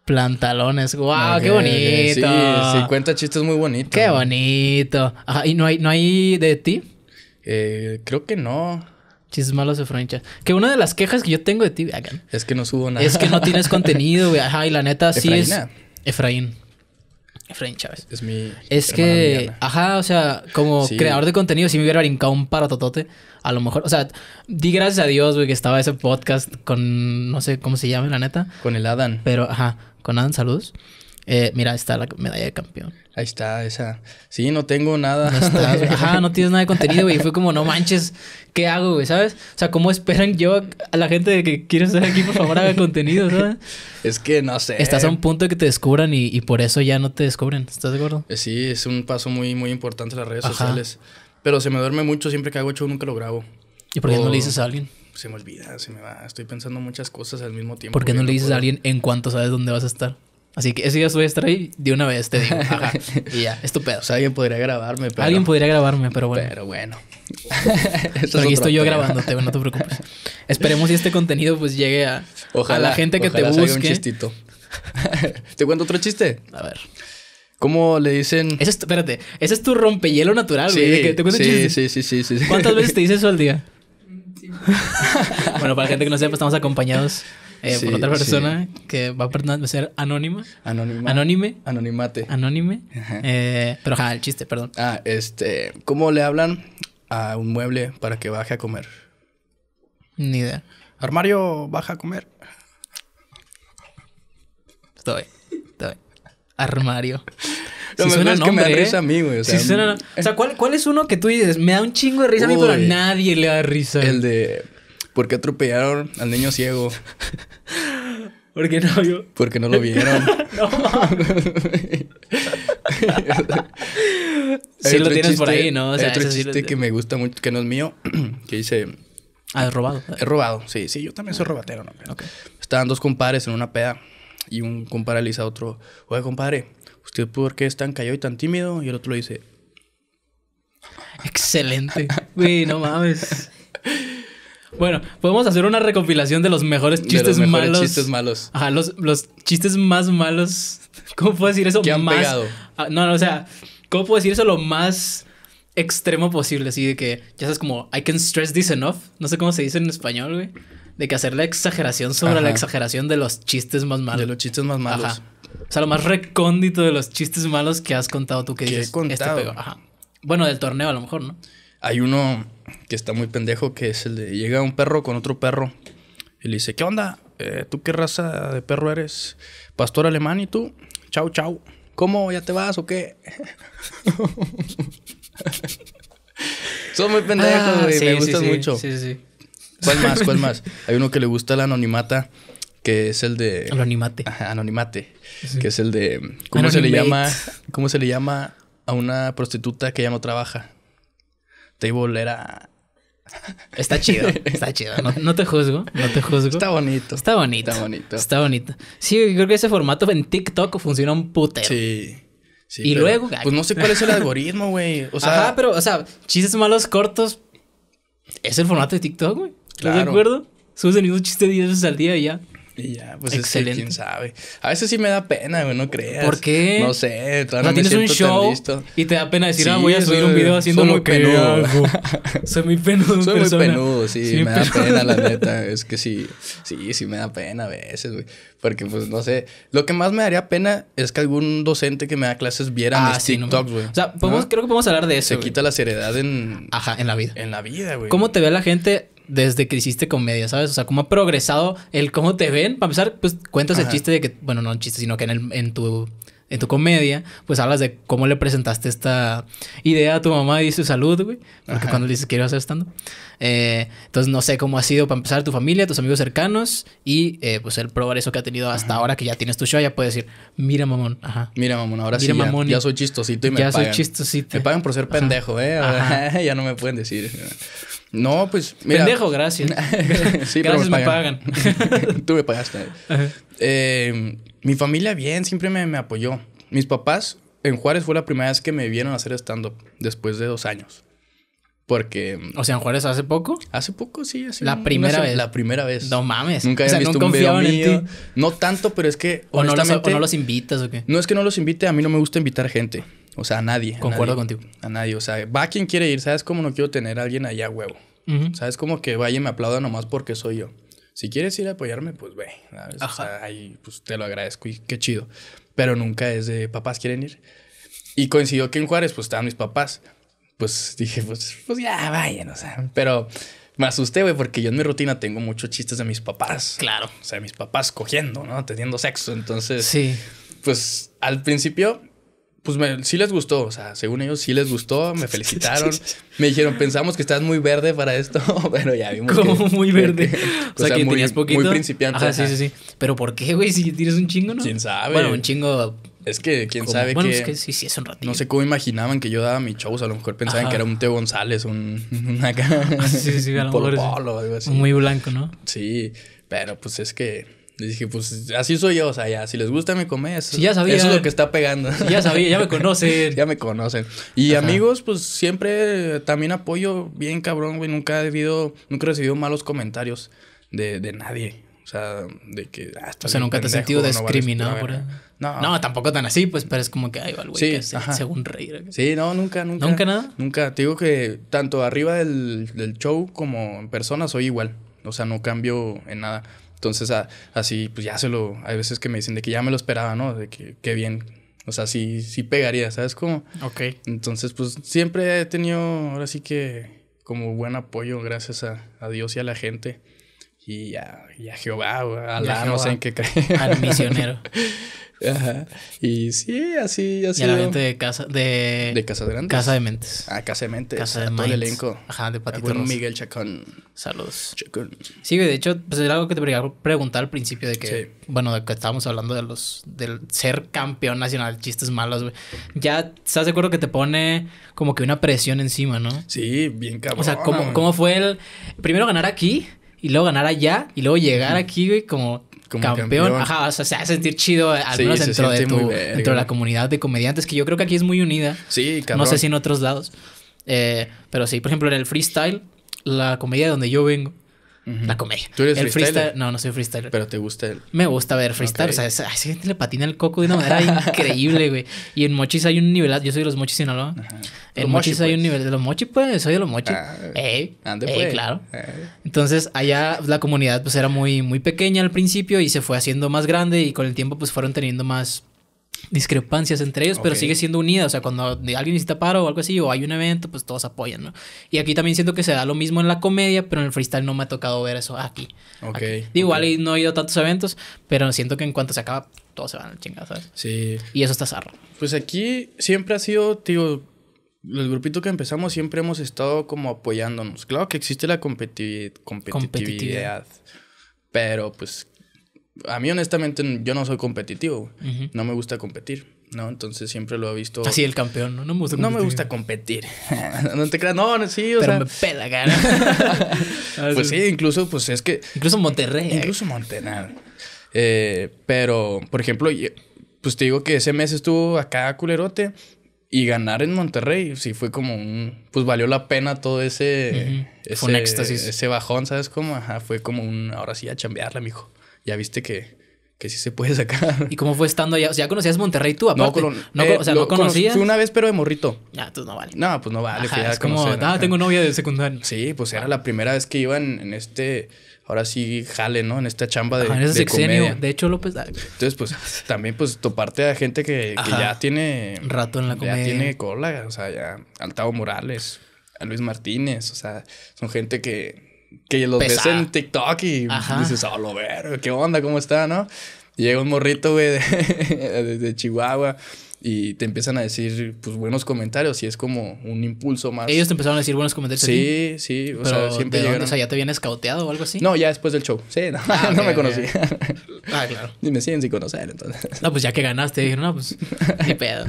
Plantalones, wow, qué bonito. 50 chistes muy bonitos. Qué bonito. Ajá, ¿y no hay, no hay de ti? Eh, creo que no. Chistes malos de Froncha. Que una de las quejas que yo tengo de ti, es que no subo nada. Es que no tienes contenido, güey. Ajá, y la neta sí es. Efraín. ¿eh? Efraín Chávez. Es mi. Es que. Ajá, o sea, como creador de contenido, si me hubiera brincado un totote, a lo mejor. O sea, di gracias a Dios, güey, que estaba ese podcast con. No sé cómo se llame la neta. Con el Adán. Pero, ajá con Adam Saludos. Eh, mira, está la medalla de campeón. Ahí está, esa. Sí, no tengo nada. No ajá, no tienes nada de contenido, güey. Fue como, no manches, ¿qué hago, güey? ¿Sabes? O sea, ¿cómo esperan yo a la gente de que quiero estar aquí, por favor, haga contenido, ¿sabes? Es que no sé. Estás a un punto de que te descubran y, por eso ya no te descubren. ¿Estás de acuerdo? Eh, sí, es un paso muy, muy importante las redes sociales. Pero se me duerme mucho siempre que hago show, nunca lo grabo. ¿Y por qué no le dices a alguien? se me olvida, se me va. Estoy pensando muchas cosas al mismo tiempo. ¿Por qué no, le dices a alguien en cuanto sabes dónde vas a estar? Así que ese día voy a estar ahí de una vez, te digo. Ajá. y ya, estupendo. O sea, alguien podría grabarme, pero. Alguien podría grabarme, pero bueno. Pero bueno. aquí estoy yo grabándote, no te preocupes. Esperemos si este contenido pues llegue a, ojalá, a la gente que te busque. un chistito. ¿Te cuento otro chiste? A ver. ¿Cómo le dicen? espérate, ese es tu rompehielo natural, güey. Sí, sí, sí, sí, sí, ¿Cuántas veces te dices eso al día? bueno, para la gente que no sepa, estamos acompañados eh, por otra persona que va a ser anónima. Anónima. Anónime. Anonimate. Anónime. Eh, pero ja, el chiste, perdón. Ah, este. ¿Cómo le hablan a un mueble para que baje a comer? Ni idea. Armario, baja a comer. Estoy. Armario. si suena es me da ¿eh? risa a mí, güey. O sea, o sea ¿cuál, es uno que tú dices? Me da un chingo de risa a mí, pero a nadie le da risa. El de. ¿Por qué atropellaron al niño ciego? ¿Por qué no vio. Porque no lo vieron. no Sí lo tienes por ahí, ¿no? O sea, hay otro chiste que me gusta mucho, que no es mío, que dice. Ah, es robado. Es robado, sí, sí, yo también soy ah. robatero, ¿no? Estaban dos compadres en una peda y un compadre le dice a otro, oye, compadre, ¿usted por qué es tan callado y tan tímido? Y el otro le dice, excelente. Güey, no mames. Bueno, podemos hacer una recopilación de los mejores chistes de los mejores chistes malos. Ajá, los, los, chistes más malos. ¿Cómo puedo decir eso? más, ah, No, no, o sea, ¿cómo puedo decir eso lo más extremo posible? Así de que, ya sabes, como, I can stress this enough. No sé cómo se dice en español, güey de que hacer la exageración sobre la exageración de los chistes más malos. De los chistes más malos. Ajá. O sea, lo más recóndito de los chistes malos que has contado tú que dices. He este contado? Bueno, del torneo a lo mejor, ¿no? Hay uno que está muy pendejo que es el de llega un perro con otro perro y le dice, ¿qué onda? Eh, ¿Tú qué raza de perro eres? Pastor alemán y tú. Chau, chau. ¿Cómo? ¿Ya te vas o qué? Son muy pendejos, ah, güey. me gustan sí, mucho. Sí, sí. ¿Cuál más? ¿Cuál más? Hay uno que le gusta la anonimata, que es el de. Anonimate. Ajá, anonimate. Que es el de. ¿Cómo se le llama? ¿Cómo se le llama a una prostituta que ya no trabaja? Table era. Está chido, está chido. No, te juzgo, no te juzgo. Está bonito. Está bonito. Está bonito. Está bonito. Sí, creo que ese formato en TikTok funciona un putero. Sí. Sí, y luego. Pues no sé cuál es el algoritmo, güey. O sea, Ajá, pero, o sea, chistes malos cortos. Es el formato de TikTok, güey de acuerdo? Subes el mismo chiste 10 veces al día y ya. Y ya, pues Excelente. Es quién sabe. A veces sí me da pena, güey, no creas. ¿Por qué? No sé, no tienes un show y te da pena decir, ah, voy a subir un video haciendo soy muy penudo. soy muy penudo. Soy muy penudo, sí, me da pena, la neta. Es que sí, sí, sí me da pena a veces, güey. Porque, pues, no sé. Lo que más me daría pena es que algún docente que me da clases viera ah, mis TikToks, güey. O sea, podemos, creo que podemos hablar de eso. Se quita la seriedad en. Ajá, en la vida. En la vida, güey. ¿Cómo te ve la gente desde que hiciste comedia, ¿sabes? O sea, cómo ha progresado el cómo te ven. Para empezar, pues cuentas el chiste de que, bueno, no un chiste, sino que en, el, en tu en tu comedia, pues hablas de cómo le presentaste esta idea a tu mamá y su salud, güey. Porque cuando le dices quiero hacer estando? Eh, entonces, no sé cómo ha sido para empezar tu familia, tus amigos cercanos y eh, pues el progreso que ha tenido hasta ahora que ya tienes tu show. Ya puedes decir, mira, mamón. Ajá. Mira, mamón, ahora mira, sí. Mamón, ya, soy chistosito y me pagan. Ya soy chistosito. Me pagan por ser pendejo, ¿eh? ya no me pueden decir. No, pues. Mira. Pendejo, gracias. sí, gracias, me pagan. Tú me pagaste. Eh, mi familia, bien, siempre me, apoyó. Mis papás en Juárez fue la primera vez que me vieron hacer stand-up después de dos años. Porque. O sea, en Juárez hace poco. Hace poco, sí, La primera vez. La primera vez. No mames. Nunca había visto un video mío. No tanto, pero es que. o no los invitas o qué. No es que no los invite, a mí no me gusta invitar gente. O sea, a nadie. Concuerdo contigo. A nadie. O sea, va quien quiere ir. ¿Sabes cómo no quiero tener a alguien allá huevo? ¿Sabes cómo que vaya y me aplauda nomás porque soy yo? Si quieres ir a apoyarme, pues ve. Ajá. O sea, ahí pues, te lo agradezco y qué chido. Pero nunca es de papás quieren ir. Y coincidió que en Juárez, pues estaban mis papás. Pues dije, pues, pues ya vayan, o sea. Pero me asusté, güey, porque yo en mi rutina tengo muchos chistes de mis papás. Claro. O sea, mis papás cogiendo, ¿no? Teniendo sexo. Entonces. Sí. Pues al principio pues me, sí les gustó, o sea, según ellos sí les gustó, me felicitaron, me dijeron, pensamos que estás muy verde para esto, pero ya vimos. Como muy verde. o sea, que tenías poquito. Muy principiante. Ajá, sí, sí, sí. Pero ¿por qué, güey? Si tienes un chingo, ¿no? Quién sabe. Bueno, un chingo. Es que quién sabe sabe bueno, es que sí, sí, es un ratito. No sé cómo imaginaban que yo daba mi shows, a lo mejor pensaban que era un Teo González, un. acá. sí, sí, sí, a lo mejor. Polo, polo, algo así. Muy blanco, ¿no? Sí, pero pues es que dije, pues así soy yo, o sea, ya, si les gusta me comedia, eso, es lo que está pegando. ya sabía, ya me conocen. ya me conocen. Y amigos, pues siempre también apoyo bien cabrón, güey. Nunca he debido, nunca recibido malos comentarios de, de nadie. O sea, de que... Ah, o sea, nunca te has sentido discriminado no por No. tampoco tan así, pues, pero es como que, ay, va güey, que según reír. Sí, no, nunca, nunca. ¿Nunca nada? Nunca. Te digo que tanto arriba del, del show como en persona soy igual. O sea, no cambio en nada. Entonces, así, pues ya se lo. Hay veces que me dicen de que ya me lo esperaba, ¿no? De que, qué bien. O sea, sí, sí pegaría, ¿sabes cómo? Ok. Entonces, pues siempre he tenido, ahora sí que, como buen apoyo, gracias a, Dios y a la gente. Y a, Jehová, o a la no en qué Al misionero. Ajá. Y sí, así, así. Y la gente de Casa de. De Casa Casa de Mentes. Ah, Casa de Mentes. Casa de Todo el elenco. Ajá, de Patito Miguel Chacón. Saludos. Chacón. Sí, de hecho, pues era algo que te quería preguntar al principio de que. Bueno, de que estábamos hablando de los. del ser campeón nacional, chistes malos, güey. Ya estás de acuerdo que te pone como que una presión encima, ¿no? Sí, bien cabrón. O sea, ¿cómo, cómo fue el. Primero ganar aquí y luego ganar allá y luego llegar aquí, güey, como como campeón. Ajá, o sea, se hace sentir chido, al menos dentro de, tu, dentro de la comunidad de comediantes, que yo creo que aquí es muy unida. Sí, cabrón. No sé si en otros lados. Eh, pero sí, por ejemplo, en el freestyle, la comedia de donde yo vengo, la comedia. ¿Tú eres el freestyler? No, no soy freestyler. Pero te gusta el. Me gusta ver freestyle. O sea, a esa gente le patina el coco de una manera increíble, güey. Y en Mochis hay un nivel. Yo soy de los Mochis ¿no? lo. En Mochis hay un pues. nivel. De los Mochis, pues, soy de los Mochis. Ah, eh, ande, pues. eh, claro. Entonces, allá la comunidad, pues, era muy, muy pequeña al principio y se fue haciendo más grande y con el tiempo, pues, fueron teniendo más discrepancias entre ellos, pero sigue siendo unida. O sea, cuando alguien necesita paro o algo así, o hay un evento, pues todos apoyan, ¿no? Y aquí también siento que se da lo mismo en la comedia, pero en el freestyle no me ha tocado ver eso aquí. Ok. Igual no he ido tantos eventos, pero siento que en cuanto se acaba, todos se van al chingado, ¿sabes? Sí. Y eso está zarro. Pues aquí siempre ha sido, tío, el grupito que empezamos siempre hemos estado como apoyándonos. Claro que existe la competitividad, competitividad. Pero pues a mí honestamente yo no soy competitivo, no me gusta competir. ¿no? Entonces siempre lo he visto. Así el campeón, ¿no? No me gusta competir. No me gusta competir. no te creas, no, sí, o sea. me pela, cara. pues sí, incluso, pues es que. Incluso Monterrey. Eh. Incluso Monterrey. Eh, pero, por ejemplo, pues te digo que ese mes estuvo acá culerote y ganar en Monterrey, sí fue como un. Pues valió la pena todo ese. fue un éxtasis. Ese bajón, ¿sabes cómo? Ajá, fue como un. Ahora sí, a chambearla, mijo ya viste que, sí se puede sacar. ¿Y cómo fue estando allá? O sea, ¿ya conocías Monterrey tú? No, no eh, o sea, ¿no conocías? Fui una vez, pero de morrito. Ah, pues no vale. No, pues no vale. es como, ah, tengo novia de secundario. Sí, pues era la primera vez que iba en, este, ahora sí, jale, ¿no? En esta chamba de, Ajá, en ese de sexenio. De hecho, López... Ah. Entonces, pues, también, pues, toparte a gente que, ya tiene... Rato en la comedia. Ya tiene cola, o sea, ya... Altavo Morales, a Luis Martínez, o sea, son gente que que los ves en TikTok y dices, oh, ver, ¿qué onda? ¿Cómo está? ¿No? llega un morrito, güey, de, Chihuahua y te empiezan a decir, pues, buenos comentarios y es como un impulso más. Ellos te empezaron a decir buenos comentarios. Sí, sí, sí o sea, siempre O sea, ¿ya te habían escauteado o algo así? No, ya después del show. Sí, no, ah, no me conocí. ah, claro. Y me siguen sin conocer, entonces. No, pues ya que ganaste, dijeron, no, pues, ni pedo.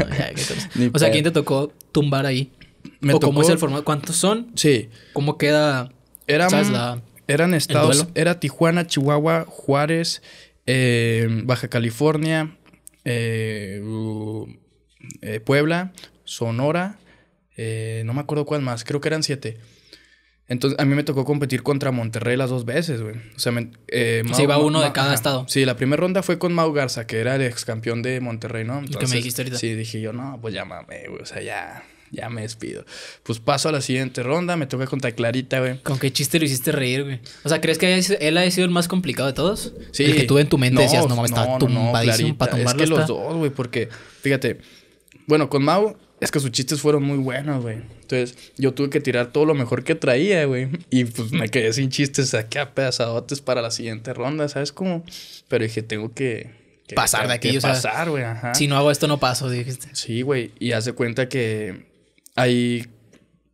o sea, ¿quién te tocó tumbar ahí? Me cómo es el formato? ¿Cuántos son? Sí. ¿Cómo queda...? Eran, estados, era Tijuana, Chihuahua, Juárez, eh, Baja California, eh, eh, Puebla, Sonora, no me acuerdo cuál más, creo que eran siete. Entonces, a mí me tocó competir contra Monterrey las dos veces, güey. O sea, me, iba uno de cada estado. Sí, la primera ronda fue con Mau Garza, que era el ex campeón de Monterrey, ¿no? me dijiste ahorita. Sí, dije yo, no, pues ya güey. O sea, ya ya me despido. Pues paso a la siguiente ronda, me toca contra Clarita, güey. ¿Con qué chiste lo hiciste reír, güey? O sea, ¿crees que él ha sido el más complicado de todos? Sí. El que tú en tu mente decías, no mames, no, está tumbadísimo no, para Es que los dos, güey, porque, fíjate, bueno, con Mau es que sus chistes fueron muy buenos, güey. Entonces, yo tuve que tirar todo lo mejor que traía, güey. Y pues me quedé sin chistes aquí a pedazadotes para la siguiente ronda, ¿sabes cómo? Pero dije, tengo que. pasar de aquí, pasar, güey. Ajá. Si no hago esto, no paso, dijiste. Sí, güey. Y hace cuenta que Ahí,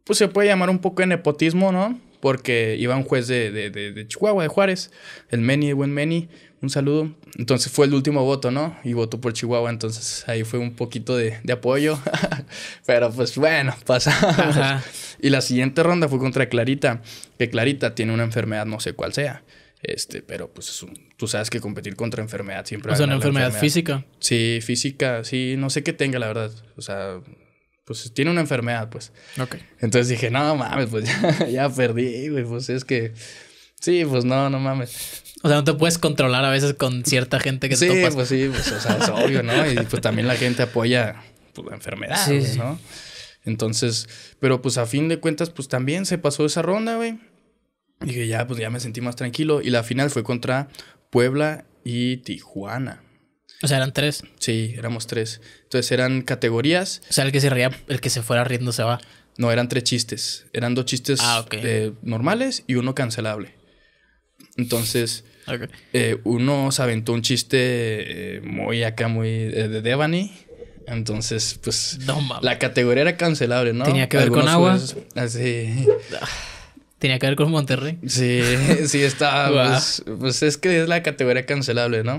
pues se puede llamar un poco de nepotismo, ¿no? Porque iba un juez de, Chihuahua, de Juárez, el Meni, buen Meni, un saludo. Entonces fue el último voto, ¿no? Y votó por Chihuahua, entonces ahí fue un poquito de, apoyo. Pero pues bueno, pasa Y la siguiente ronda fue contra Clarita, que Clarita tiene una enfermedad, no sé cuál sea. Este, pero pues tú sabes que competir contra enfermedad siempre. O sea, una enfermedad, física. Sí, física, sí, no sé qué tenga, la verdad. O sea, pues tiene una enfermedad, pues. Ok. Entonces dije, no mames, pues ya, perdí, güey, pues es que. Sí, pues no, no mames. O sea, no te puedes controlar a veces con cierta gente que te topas. pues sí, pues o sea, es obvio, ¿no? Y pues también la gente apoya pues, la enfermedad, ¿no? Entonces, pero pues a fin de cuentas, pues también se pasó esa ronda, güey. Dije, ya, pues ya me sentí más tranquilo. Y la final fue contra Puebla y Tijuana. O sea, eran tres. Sí, éramos tres. Entonces eran categorías. O sea, el que se ría, el que se fuera riendo se va. No, eran tres chistes. Eran dos chistes ah, eh, normales y uno cancelable. Entonces, eh, uno se aventó un chiste eh, muy acá, muy de Devani. Entonces, pues, la categoría era cancelable, ¿no? Tenía que ver con agua. Así. Ah, Tenía que ver con Monterrey. Sí, sí, está. Pues, pues, es que es la categoría cancelable, ¿no?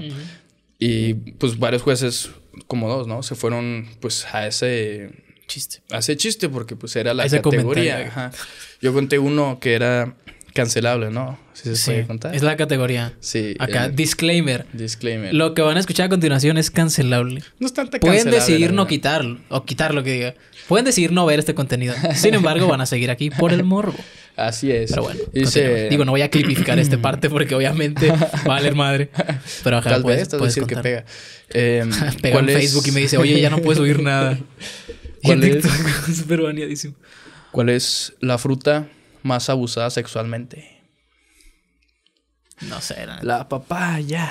Y pues varios jueces, como dos, ¿no? Se fueron pues a ese chiste. A ese chiste porque pues era la categoría. Yo conté uno que era cancelable, ¿no? Si se puede contar. Es la categoría. Sí. Acá, disclaimer. Disclaimer. Lo que van a escuchar a continuación es cancelable. No es tanta Pueden decidir no quitarlo o quitar lo que diga. Pueden decidir no ver este contenido. Sin embargo, van a seguir aquí por el morbo. Así es. Pero bueno, digo, no voy a clipificar esta parte porque obviamente vale madre. Pero ajá, Tal puedes, puedes decir contar. que pega. Em, pega en Facebook y me dice, oye, ya no puedes subir nada. ¿Cuál y en es... ¿Cuál es la fruta más abusada sexualmente? No sé. La, la papaya.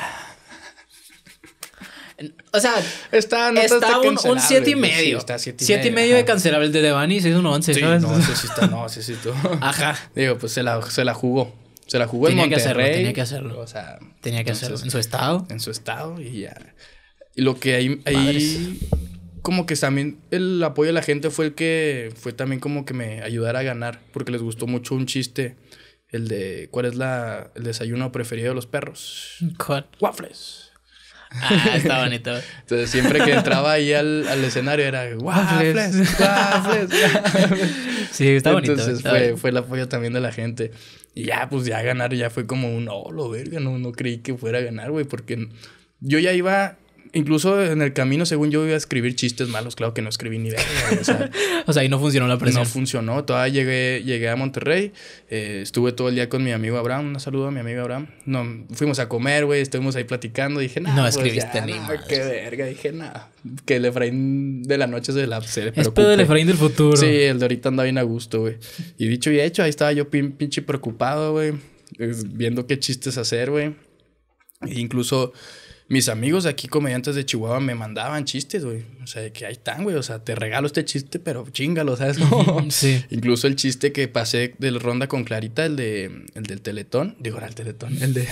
O sea, está, un, 7 siete y medio. siete y, medio, de cancelable de Devani, se hizo un once no, sí, sí está, no, sí, sí, Ajá. Digo, pues se la, se la jugó. Se la jugó tenía en Monterrey. Que hacerlo, tenía que hacerlo. tenía que hacerlo. En su estado. En su estado y ya. Y lo que ahí, ahí como que también el apoyo de la gente fue el que fue también como que me ayudara a ganar, porque les gustó mucho un chiste, el de cuál es la, el desayuno preferido de los perros. Waffles. Ah, está bonito. Entonces, siempre que entraba ahí al, escenario era waffles, waffles. sí, está bonito. Entonces, fue, fue el apoyo también de la gente. Y ya, pues ya ganar, ya fue como un, no oh, lo verga, no, no creí que fuera a ganar, güey, porque yo ya iba Incluso en el camino, según yo, iba a escribir chistes malos. Claro que no escribí ni de O sea, o sea, ahí no funcionó la presión. No funcionó. Todavía llegué, llegué a Monterrey. Eh, estuve todo el día con mi amigo Abraham. Un saludo a mi amigo Abraham. No, fuimos a comer, güey. Estuvimos ahí platicando. Dije, nada. No pues, escribiste ni Qué verga. Dije, nada. Que el Efraín de la noche se la Es pedo del Efraín del futuro. Sí, el de ahorita anda bien a gusto, güey. Y dicho y hecho, ahí estaba yo pin, pinche preocupado, güey. Viendo qué chistes hacer, güey. E incluso mis amigos aquí, comediantes de Chihuahua, me mandaban chistes, güey. O sea, que ahí están, güey. O sea, te regalo este chiste, pero chingalo, ¿sabes? sí. Incluso el chiste que pasé la ronda con Clarita, el de el del Teletón. Digo, era el Teletón. El de.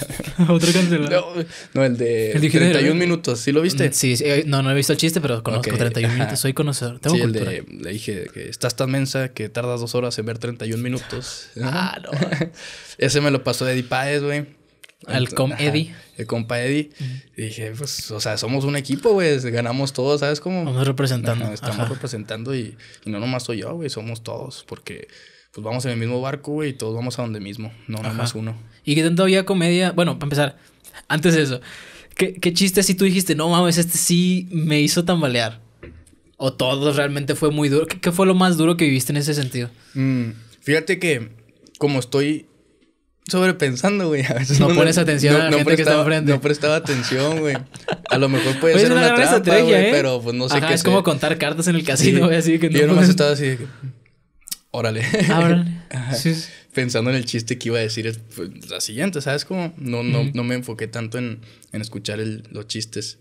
Otro cancelado. No, el de el 31 minutos. ¿Sí lo viste? Mm, sí, sí, eh, no, no he visto el chiste, pero conozco 31 minutos. Soy conocedor. Tengo cultura. El le dije que estás tan mensa que tardas dos horas en ver 31 minutos. ah, no. Ese me lo pasó de Páez, güey. Al com Eddie. El compa Eddie. dije, pues, o sea, somos un equipo, güey. Ganamos todos, ¿sabes cómo? estamos representando. estamos representando y, no nomás soy yo, güey. Somos todos. Porque pues vamos en el mismo barco, güey. Y todos vamos a donde mismo. No nomás uno. ¿Y que tanto había comedia? Bueno, para empezar, antes de eso. ¿Qué, chiste si tú dijiste, no mames, este sí me hizo tambalear? ¿O todos realmente fue muy duro? ¿Qué, fue lo más duro que viviste en ese sentido? Mm, fíjate que como estoy sobrepensando, güey. A veces no, pones atención no, a la gente que está enfrente. No prestaba atención, güey. A lo mejor puede ser una, trampa, güey, ¿eh? pero pues no sé Ajá, qué es como contar cartas en el casino, güey, así que no. Yo nomás estaba así de órale. Ah, órale. Sí, Pensando en el chiste que iba a decir es pues, la siguiente, ¿sabes? Como no, no, no me enfoqué tanto en, en escuchar los chistes,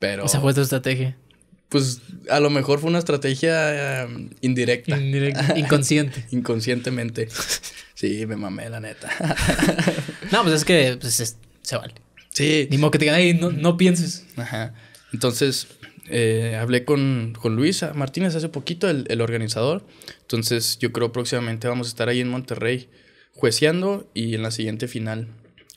pero... Esa fue tu estrategia pues a lo mejor fue una estrategia em, indirecta. inconsciente. Inconscientemente. Sí, me mamé, la neta. no, pues es que pues, se vale. Sí. Ni modo que te digan, no, pienses. Ajá. Entonces, eh, hablé con, Luisa Martínez hace poquito, el, el, organizador. Entonces, yo creo próximamente vamos a estar ahí en Monterrey jueceando y en la siguiente final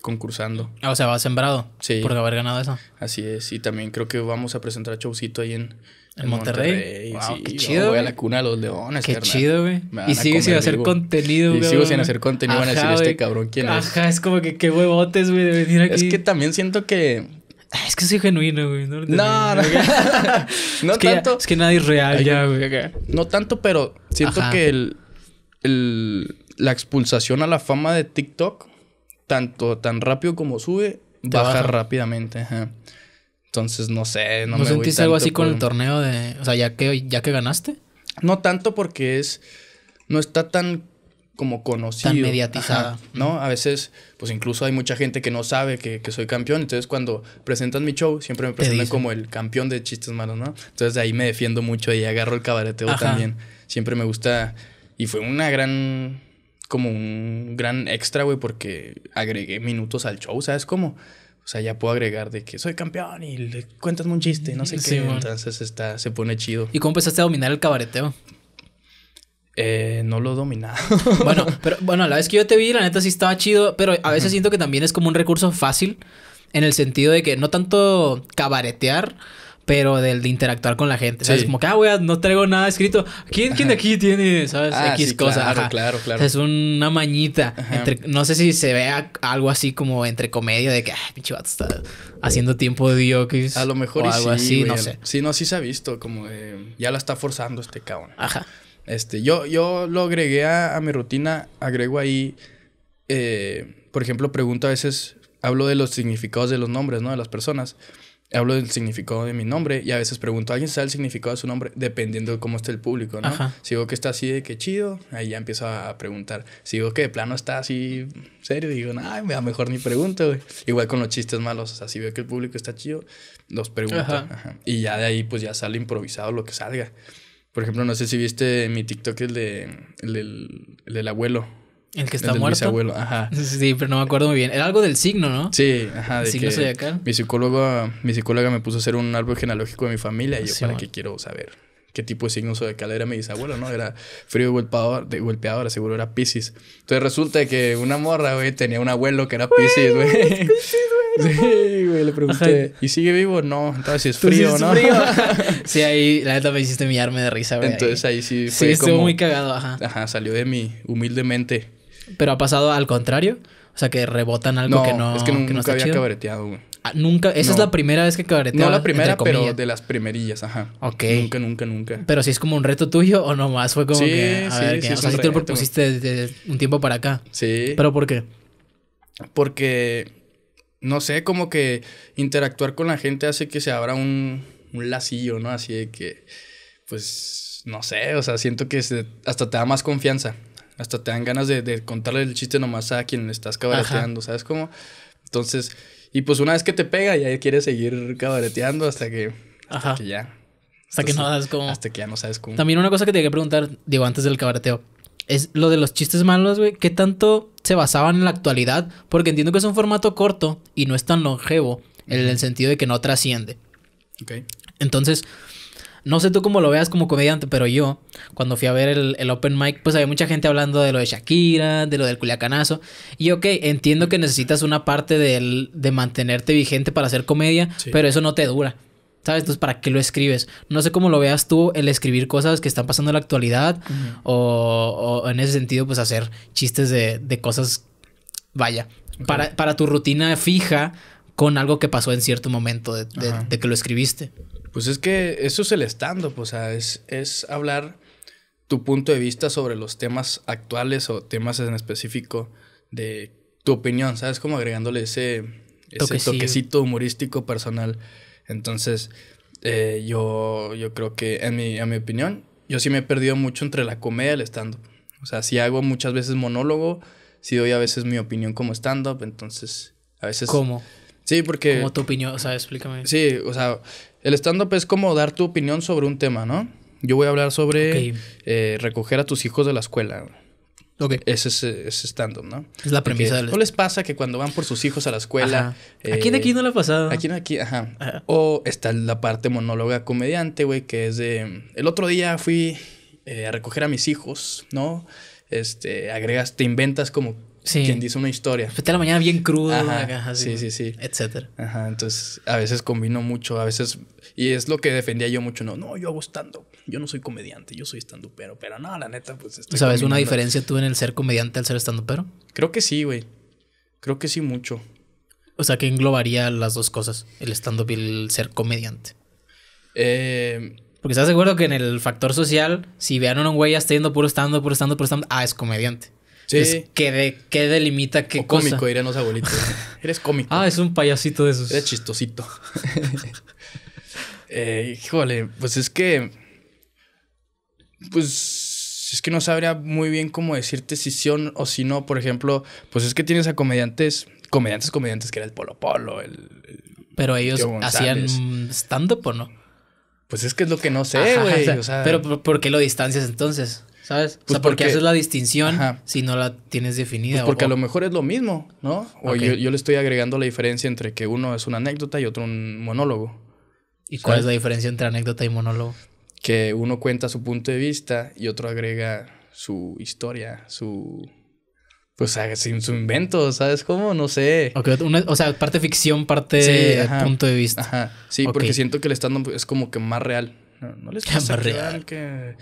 concursando. Ah, o sea, va sembrado. Sí. Por haber ganado eso. Así es. Y también creo que vamos a presentar showcito ahí en, en, Monterrey. sí. qué chido. voy a la cuna de los leones. Qué chido, güey. Y sigue sin hacer contenido, güey. Y sigue sin hacer contenido. van a decir, este cabrón, ¿quién es? Ajá, es como que qué huevotes, güey, de venir aquí. Es que también siento que es que soy genuino, güey. No, no, no, no, tanto. es que nadie es real ya, güey. No tanto, pero siento que el, el, la expulsación a la fama de TikTok tanto tan rápido como sube, baja, rápidamente. Entonces, no sé, no, ¿No sentiste algo así con el torneo de, o sea, ya que ya que ganaste? No tanto porque es no está tan como conocido. Tan mediatizada. ¿No? A veces, pues incluso hay mucha gente que no sabe que, soy campeón. Entonces, cuando presentan mi show, siempre me presentan como el campeón de chistes malos, ¿no? Entonces, ahí me defiendo mucho y agarro el cabareteo también. Siempre me gusta. Y fue una gran como un gran extra, güey, porque agregué minutos al show, ¿sabes como O sea, ya puedo agregar de que soy campeón y le cuentas un chiste, no sé qué. Entonces está, se pone chido. ¿Y cómo empezaste a dominar el cabareteo? Eh, no lo dominaba. bueno, pero bueno, la vez que yo te vi, la neta sí estaba chido, pero a veces siento que también es como un recurso fácil en el sentido de que no tanto cabaretear, pero del de interactuar con la gente. ¿sabes? Como que, ah, wey, no traigo nada escrito. ¿Quién, ¿quién de aquí tiene, sabes? Ah, X sí, cosa. Claro, claro, claro. Es una mañita. Entre, no sé si se vea algo así como entre comedia de que, ah, pinche vato está haciendo tiempo de diokis. A lo mejor o algo así, no sé. Sí, no, sí se ha visto. Como ya la está forzando este cabrón. Ajá. Este, yo, yo lo agregué a, mi rutina. Agrego ahí, eh, por ejemplo, pregunto a veces, hablo de los significados de los nombres, ¿no? De las personas hablo del significado de mi nombre y a veces pregunto alguien sabe el significado de su nombre dependiendo de cómo esté el público, ¿no? Si digo que está así de que chido, ahí ya empiezo a preguntar. Si digo que de plano está así serio, digo, ay, mejor ni pregunto, Igual con los chistes malos, o sea, si veo que el público está chido, los pregunto. Y ya de ahí pues ya sale improvisado lo que salga. Por ejemplo, no sé si viste mi TikTok el, de, el, el del abuelo. El que está el muerto. ajá. Sí, pero no me acuerdo muy bien. Era algo del signo, ¿no? Sí, ajá. De signo soy acá? Mi psicóloga, mi psicóloga me puso a hacer un árbol genealógico de mi familia y yo para qué quiero saber qué tipo de signo zodiacal era mi bisabuelo, ¿no? Era frío y golpeador, de golpeador, seguro era Pisces. Entonces resulta que una morra, güey, tenía un abuelo que era Pisces, güey. Sí, güey, le pregunté, ¿y sigue vivo? No, entonces es frío, ¿no? sí, ahí la neta me hiciste mirarme de risa, güey. Entonces ahí, sí fue Sí, estuvo muy cagado, ajá. Ajá, salió de mí, humildemente. Pero ha pasado al contrario. O sea, que rebotan algo que no. Es que nunca, había ah, nunca. Esa es la primera vez que cabareteaba. No la primera, pero de las primerillas, ajá. Ok. Nunca, nunca, nunca. Pero si es como un reto tuyo o nomás fue como que. A sí, si te lo propusiste desde un tiempo para acá. Sí. ¿Pero por qué? Porque. No sé, como que interactuar con la gente hace que se abra un, un lacillo, ¿no? Así de que. Pues. No sé, o sea, siento que hasta te da más confianza. Hasta te dan ganas de, contarle el chiste nomás a quien estás cabareteando, ¿sabes cómo? Entonces, y pues una vez que te pega, ya quieres seguir cabareteando hasta que, hasta que ya. Hasta que no sabes cómo. Hasta que ya no sabes cómo. También una cosa que te quería preguntar, digo, antes del cabareteo es lo de los chistes malos, güey. ¿Qué tanto se basaban en la actualidad? Porque entiendo que es un formato corto y no es tan longevo en el sentido de que no trasciende. Ok. Entonces, no sé tú cómo lo veas como comediante, pero yo, cuando fui a ver el, open mic, pues había mucha gente hablando de lo de Shakira, de lo del culiacanazo. Y ok, entiendo que necesitas una parte de mantenerte vigente para hacer comedia, pero eso no te dura. ¿Sabes? Entonces, ¿para qué lo escribes? No sé cómo lo veas tú el escribir cosas que están pasando en la actualidad o, en ese sentido, pues hacer chistes de, cosas, vaya, para, para tu rutina fija con algo que pasó en cierto momento de, que lo escribiste. Pues es que eso es el stand-up, o sea, es, hablar tu punto de vista sobre los temas actuales o temas en específico de tu opinión, ¿sabes? Como agregándole ese, ese toquecito. humorístico personal. Entonces, eh, yo, yo creo que, en mi, mi opinión, yo sí me he perdido mucho entre la comedia y el stand-up. O sea, si hago muchas veces monólogo, si doy a veces mi opinión como stand-up, entonces a veces... ¿Cómo? Sí, porque... Como tu opinión, o sea, explícame. Sí, o sea, el stand-up es como dar tu opinión sobre un tema, ¿no? Yo voy a hablar sobre eh, recoger a tus hijos de la escuela. Ok. Ese es, stand-up, ¿no? Es la premisa del... ¿No les pasa que cuando van por sus hijos a la escuela... Aquí ¿A quién de eh, aquí no le ha pasado? ¿A quién de aquí? Ajá. O está la parte monóloga comediante, güey, que es de... El otro día fui eh, a recoger a mis hijos, ¿no? Este, agregas, te inventas como Sí. Quien dice una historia. la mañana bien cruda sí, sí, sí. Etcétera. Ajá, entonces a veces combino mucho, a veces. Y es lo que defendía yo mucho, no, no, yo hago stand-up. Yo no soy comediante, yo soy stand pero, pero no, la neta, pues. Estoy ¿Sabes una diferencia tú en el ser comediante al ser stand pero? Creo que sí, güey. Creo que sí, mucho. O sea, que englobaría las dos cosas, el stand-up y el ser comediante. Eh, Porque estás de acuerdo que en el factor social, si vean a un güey ya está yendo puro stand-up, puro stand puro stand ah, es comediante que, delimita qué o cosa. cómico, dirían los abuelitos. Eres cómico. Ah, es un payasito de esos. Eres chistosito. Eh, híjole, pues es que... Pues es que no sabría muy bien cómo decirte si sí o si no. Por ejemplo, pues es que tienes a comediantes... Comediantes, comediantes, que era el Polo Polo, el... Pero ellos hacían stand-up o no? Pues es que es lo que no sé, güey. pero ¿por qué lo distancias entonces? ¿Sabes? o pues sea, porque, qué haces la distinción si no la tienes definida. Pues porque a lo mejor es lo mismo, ¿no? O yo, le estoy agregando la diferencia entre que uno es una anécdota y otro un monólogo. ¿Y cuál es la diferencia entre anécdota y monólogo? Que uno cuenta su punto de vista y otro agrega su historia, su. Pues ah, su invento, ¿sabes cómo? No sé. o sea, parte ficción, parte punto de vista. Ajá. Sí, porque siento que el estando es como que más real. No, les pasa real que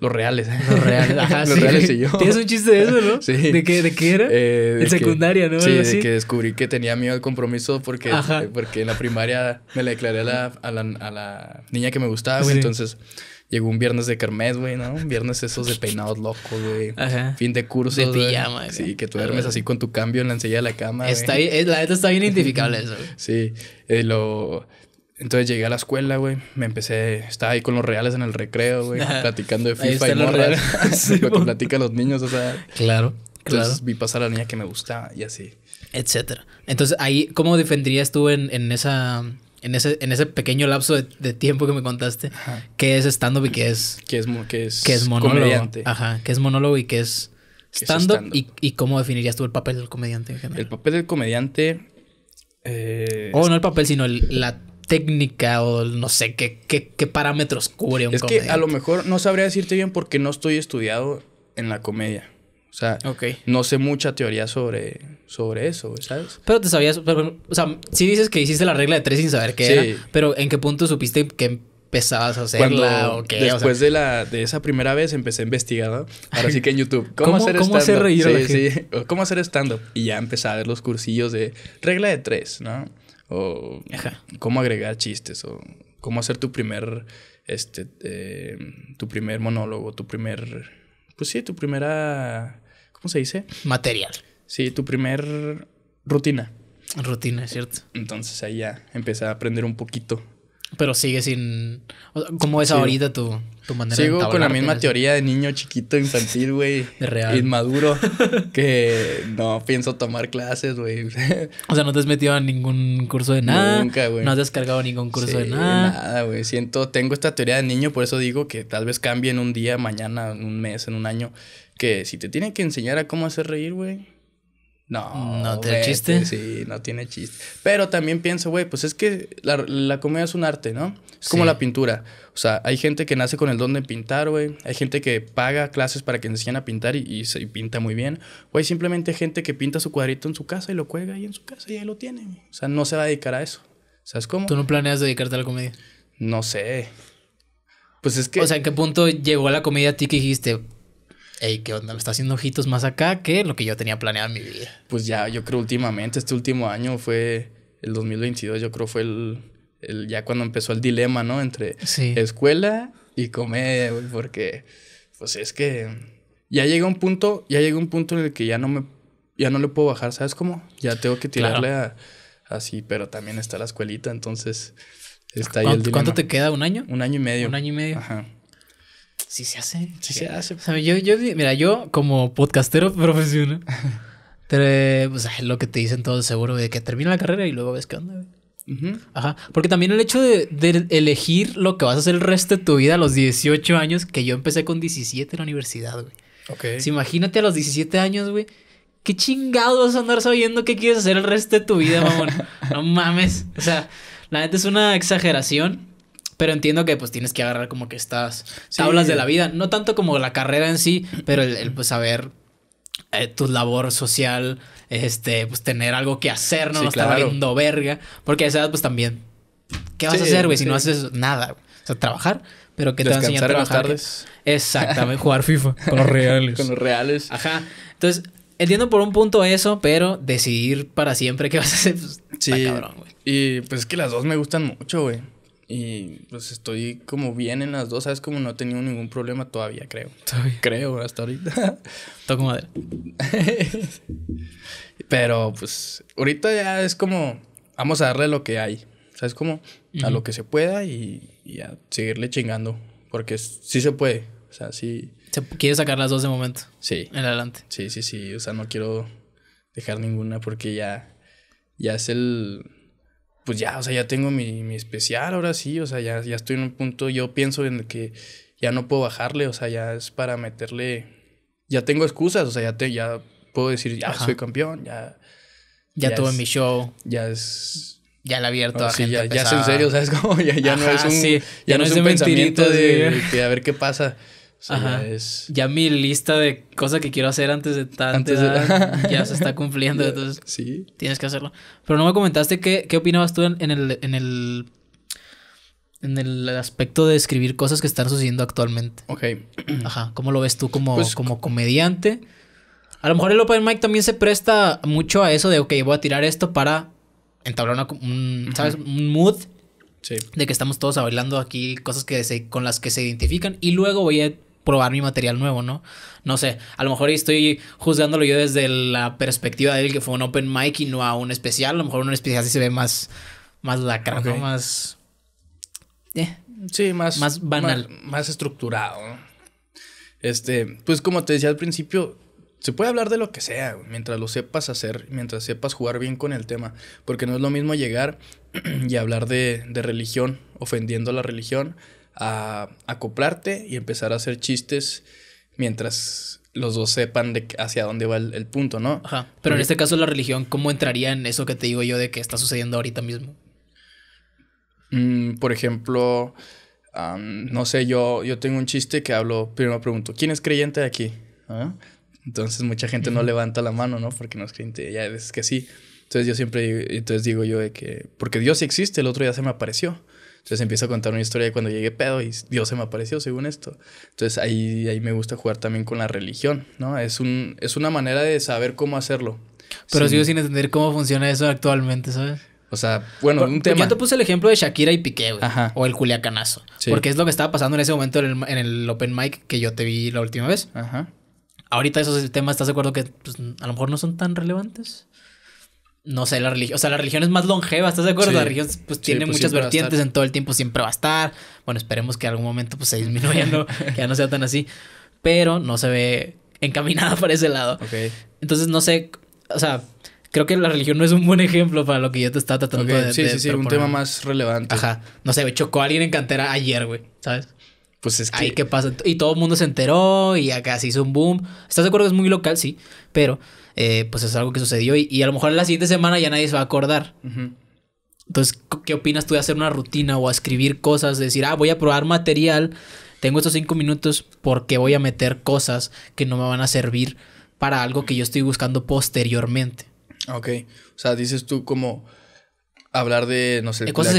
los reales. Los reales, los reales y yo. Tienes un chiste de eso, ¿no? Sí. ¿De qué, era? Eh, en secundaria, ¿no? Sí, de que descubrí que tenía miedo al compromiso porque, porque en la primaria me la declaré a la, niña que me gustaba, güey. Entonces llegó un viernes de carmes, güey, ¿no? Un viernes esos de peinados locos, güey. Ajá. Fin de curso. De pijama, güey. Sí, que tú duermes así con tu cambio en la ensilla de la cama. Está la neta está bien identificable eso, güey. Sí. Eh, lo entonces llegué a la escuela, güey. Me empecé. Estaba ahí con los reales en el recreo, güey. platicando de FIFA y morra. lo que platican los niños, o sea. Claro. Entonces vi pasar a la niña que me gustaba y así. Etcétera. Entonces, ahí, ¿cómo defenderías tú en, esa. En ese, en ese pequeño lapso de, tiempo que me contaste, Ajá. qué es stand-up y qué es. ¿Qué es, qué es, monólogo? Comediante. Ajá, qué es monólogo y qué es stand-up. y, y, cómo definirías tú el papel del comediante en general? El papel del comediante. Eh, o oh, no el papel, sino el, la, técnica o no sé qué, qué, parámetros cubre un Es que a lo mejor no sabría decirte bien porque no estoy estudiado en la comedia. O sea, no sé mucha teoría sobre, sobre eso, ¿sabes? Pero te sabías, o sea, si dices que hiciste la regla de tres sin saber qué era, pero ¿en qué punto supiste que empezabas a hacerla o qué? Después de, la, de esa primera vez empecé a investigar, ahora sí que en YouTube, ¿cómo, hacer stand-up? ¿Cómo hacer ¿Cómo hacer stand-up? Y ya empecé a ver los cursillos de regla de tres, ¿no? o cómo agregar chistes o cómo hacer tu primer este eh, tu primer monólogo, tu primer pues sí, tu primera ¿cómo se dice? material. Sí, tu primer rutina. Rutina, cierto. Entonces ahí ya empecé a aprender un poquito pero sigue sin. ¿Cómo es ahorita tu, tu manera Sigo con la misma teoría de niño chiquito, infantil, güey. Real. Inmaduro. que no pienso tomar clases, güey. o sea, no te has metido a ningún curso de nada. Nunca, güey. No has descargado ningún curso de nada. Nada, güey. Siento, tengo esta teoría de niño, por eso digo que tal vez cambie en un día, mañana, en un mes, en un año. Que si te tienen que enseñar a cómo hacer reír, güey no, no tiene chiste. Sí, no tiene chiste. Pero también pienso, güey, pues es que la, comedia es un arte, ¿no? Es como la pintura. O sea, hay gente que nace con el don de pintar, güey. Hay gente que paga clases para que enseñen a pintar y, y, pinta muy bien. O hay simplemente gente que pinta su cuadrito en su casa y lo cuelga ahí en su casa y ahí lo tiene. O sea, no se va a dedicar a eso. ¿Sabes cómo? ¿Tú no planeas dedicarte a la comedia? No sé. Pues es que. O sea, ¿en qué punto llegó la comedia a ti que dijiste, Ey, ¿qué onda? Me está haciendo ojitos más acá que lo que yo tenía planeado en mi vida. Pues ya, yo creo últimamente, este último año fue el 2022, yo creo fue el, el ya cuando empezó el dilema, ¿no? Entre escuela y comer, porque pues es que ya llega un punto, ya llega un punto en el que ya no me, ya no le puedo bajar, ¿sabes cómo? Ya tengo que tirarle a, así, pero también está la escuelita, entonces está ahí el dilema. ¿Cuánto te queda? ¿Un año? Un año y medio. Un año y medio. Ajá. Sí se hace. Sí se hace. yo, yo, mira, yo como podcastero profesional, pues, lo que te dicen todos seguro, de que termina la carrera y luego ves qué onda, Ajá. Porque también el hecho de, elegir lo que vas a hacer el resto de tu vida a los 18 años, que yo empecé con 17 en la universidad, güey. Ok. imagínate a los 17 años, güey. ¿Qué chingados vas a andar sabiendo qué quieres hacer el resto de tu vida, mamón? no mames. O sea, la neta es una exageración. Pero entiendo que pues tienes que agarrar como que estas tablas de la vida, no tanto como la carrera en sí, pero el, pues saber eh, tu labor social, este, pues tener algo que hacer, no, estar viendo verga, porque a esa edad pues también, ¿qué vas a hacer, güey? Si no haces nada, o sea, trabajar, pero que te van a a trabajar. Exactamente, jugar FIFA con los reales. con los reales. Ajá. Entonces, entiendo por un punto eso, pero decidir para siempre qué vas a hacer, pues, sí. cabrón, güey. Y pues es que las dos me gustan mucho, güey. Y pues estoy como bien en las dos, ¿sabes? Como no he tenido ningún problema todavía, creo. Creo, hasta ahorita. Toco madera. Pero pues ahorita ya es como, vamos a darle lo que hay, ¿sabes? Como a lo que se pueda y, a seguirle chingando, porque sí se puede, o sea, sí. Se quiere sacar las dos de momento. Sí. En adelante. Sí, sí, sí, o sea, no quiero dejar ninguna porque ya, ya es el pues ya, o sea, ya tengo mi, especial, ahora sí, o sea, ya, ya estoy en un punto, yo pienso en que ya no puedo bajarle, o sea, ya es para meterle, ya tengo excusas, o sea, ya, te, ya puedo decir, ya soy campeón, ya... Ya, tuve mi show. Ya es ya la abierto ya, es en serio, ¿sabes? Como ya, no es un, ya, no, es un pensamiento de, a ver qué pasa. Ya, es... ya mi lista de cosas que quiero hacer antes de ya se está cumpliendo, entonces tienes que hacerlo. Pero no me comentaste qué, opinabas tú en, el, en, el, en el aspecto de escribir cosas que están sucediendo actualmente. Ok. Ajá, ¿cómo lo ves tú como, pues, como comediante? A lo mejor el Open Mic también se presta mucho a eso de, ok, voy a tirar esto para entablar un, mood de que estamos todos bailando aquí, cosas que con las que se identifican y luego voy a probar mi material nuevo, ¿no? No sé, a lo mejor estoy juzgándolo yo desde la perspectiva de él que fue un open mic y no a un especial, a lo mejor un especial sí se ve más, más lacra, ¿no? Más... Eh, sí, más... Más banal. Más, estructurado. Este, pues como te decía al principio, se puede hablar de lo que sea, mientras lo sepas hacer, mientras sepas jugar bien con el tema, porque no es lo mismo llegar y hablar de, de religión, ofendiendo a la religión, a acoplarte y empezar a hacer chistes mientras los dos sepan hacia dónde va el, punto, ¿no? Ajá. Pero en este caso la religión, ¿cómo entraría en eso que te digo yo de que está sucediendo ahorita mismo? Mm, por ejemplo, no sé, yo, yo tengo un chiste que hablo, primero pregunto, ¿quién es creyente de aquí? Entonces mucha gente no levanta la mano, ¿no? Porque no es creyente, ya es que sí. Entonces yo siempre, entonces digo yo de que, porque Dios existe, el otro ya se me apareció. Entonces empiezo a contar una historia de cuando llegué pedo y Dios se me apareció según esto. Entonces ahí, ahí me gusta jugar también con la religión, ¿no? Es, un, es una manera de saber cómo hacerlo. Pero sigo sin entender cómo funciona eso actualmente, ¿sabes? O sea, bueno, un tema. Yo te puse el ejemplo de Shakira y Piqué, Ajá. O el culiacanazo. Sí. Porque es lo que estaba pasando en ese momento en el, en open mic que yo te vi la última vez. Ajá. Ahorita esos temas, ¿estás de acuerdo que pues, a lo mejor no son tan relevantes? no sé, la religión, o sea, la religión es más longeva, ¿estás de acuerdo? la religión pues tiene pues, muchas vertientes, en todo el tiempo siempre va a estar. Bueno, esperemos que en algún momento pues se disminuya, que ya no sea tan así, pero no se ve encaminada para ese lado. Okay. Entonces, no sé, o sea, creo que la religión no es un buen ejemplo para lo que yo te estaba tratando de... de Sí, sí, sí, un tema más relevante. Ajá, no sé, chocó alguien en cantera ayer, güey, ¿sabes? Pues es que... Ahí, ¿qué pasa? Y todo el mundo se enteró y acá se hizo un boom. ¿Estás de acuerdo es muy local? Sí, pero... Eh, pues es algo que sucedió y, a lo mejor en la siguiente semana ya nadie se va a acordar. Entonces, ¿qué opinas tú de hacer una rutina o escribir cosas? decir, ah, voy a probar material, tengo estos cinco minutos porque voy a meter cosas que no me van a servir para algo que yo estoy buscando posteriormente. Ok, o sea, dices tú como hablar de, no sé, de cosas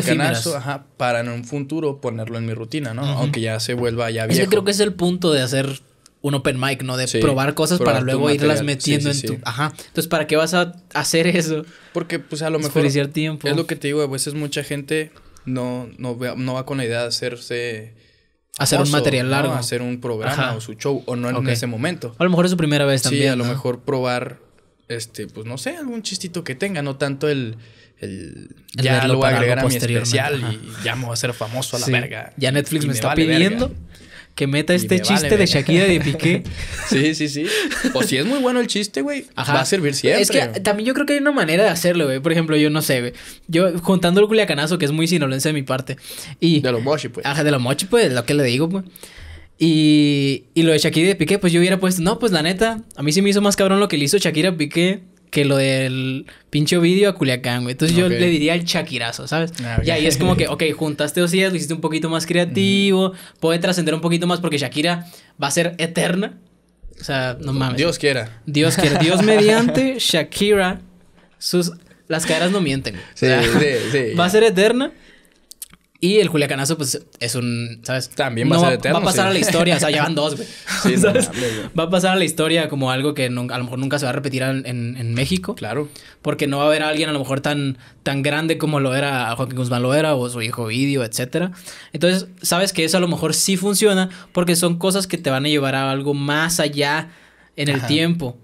para en un futuro ponerlo en mi rutina, ¿no? Aunque ya se vuelva ya bien. Yo creo que es el punto de hacer un open mic, ¿no? De probar cosas para luego irlas metiendo en tu... Ajá. Entonces, ¿para qué vas a hacer eso? Porque, pues, a lo mejor... Es lo que te digo, a veces mucha gente no, no, va con la idea de hacerse... Hacer un material largo. Hacer un programa o su show, o no en ese momento. a lo mejor es su primera vez también. a lo mejor probar, este, pues, no sé, algún chistito que tenga, no tanto el... ya lo voy a agregar a especial y ya me voy a ser famoso a la verga. Ya Netflix me, está pidiendo que meta este chiste de Shakira de Piqué. sí, sí, sí. O pues si es muy bueno el chiste, güey, va a servir siempre. Es que también yo creo que hay una manera de hacerlo, güey. Por ejemplo, yo no sé, güey. Yo juntando el culiacanazo, que es muy sinolense de mi parte. Y, de los mochi, pues. Ajá, de los mochi, pues, lo que le digo, pues. Y, y lo de Shakira de Piqué, pues yo hubiera puesto, no, pues la neta, a mí sí me hizo más cabrón lo que le hizo Shakira Piqué que lo del pinche vídeo a Culiacán, güey. Entonces yo le diría el Shakirazo, ¿sabes? Ah, y ahí Ya, y es como que, ok, juntaste dos ideas, lo hiciste un poquito más creativo, puede trascender un poquito más porque Shakira va a ser eterna. O sea, no mames. Dios quiera. Dios quiera. Dios mediante Shakira, sus... Las caderas no mienten. Sí, sí, sí. Va a ser eterna. Y el Juliacanazo, pues, es un, ¿sabes? También va a ser eterno. Va a pasar a la historia, o sea, ya dos, güey. va a pasar a la historia como algo que a lo mejor nunca se va a repetir en, México. Claro. Porque no va a haber alguien a lo mejor tan, tan grande como lo era Joaquín Guzmán lo era, o su hijo Vidio, etcétera. Entonces, sabes que eso a lo mejor sí funciona porque son cosas que te van a llevar a algo más allá en el tiempo.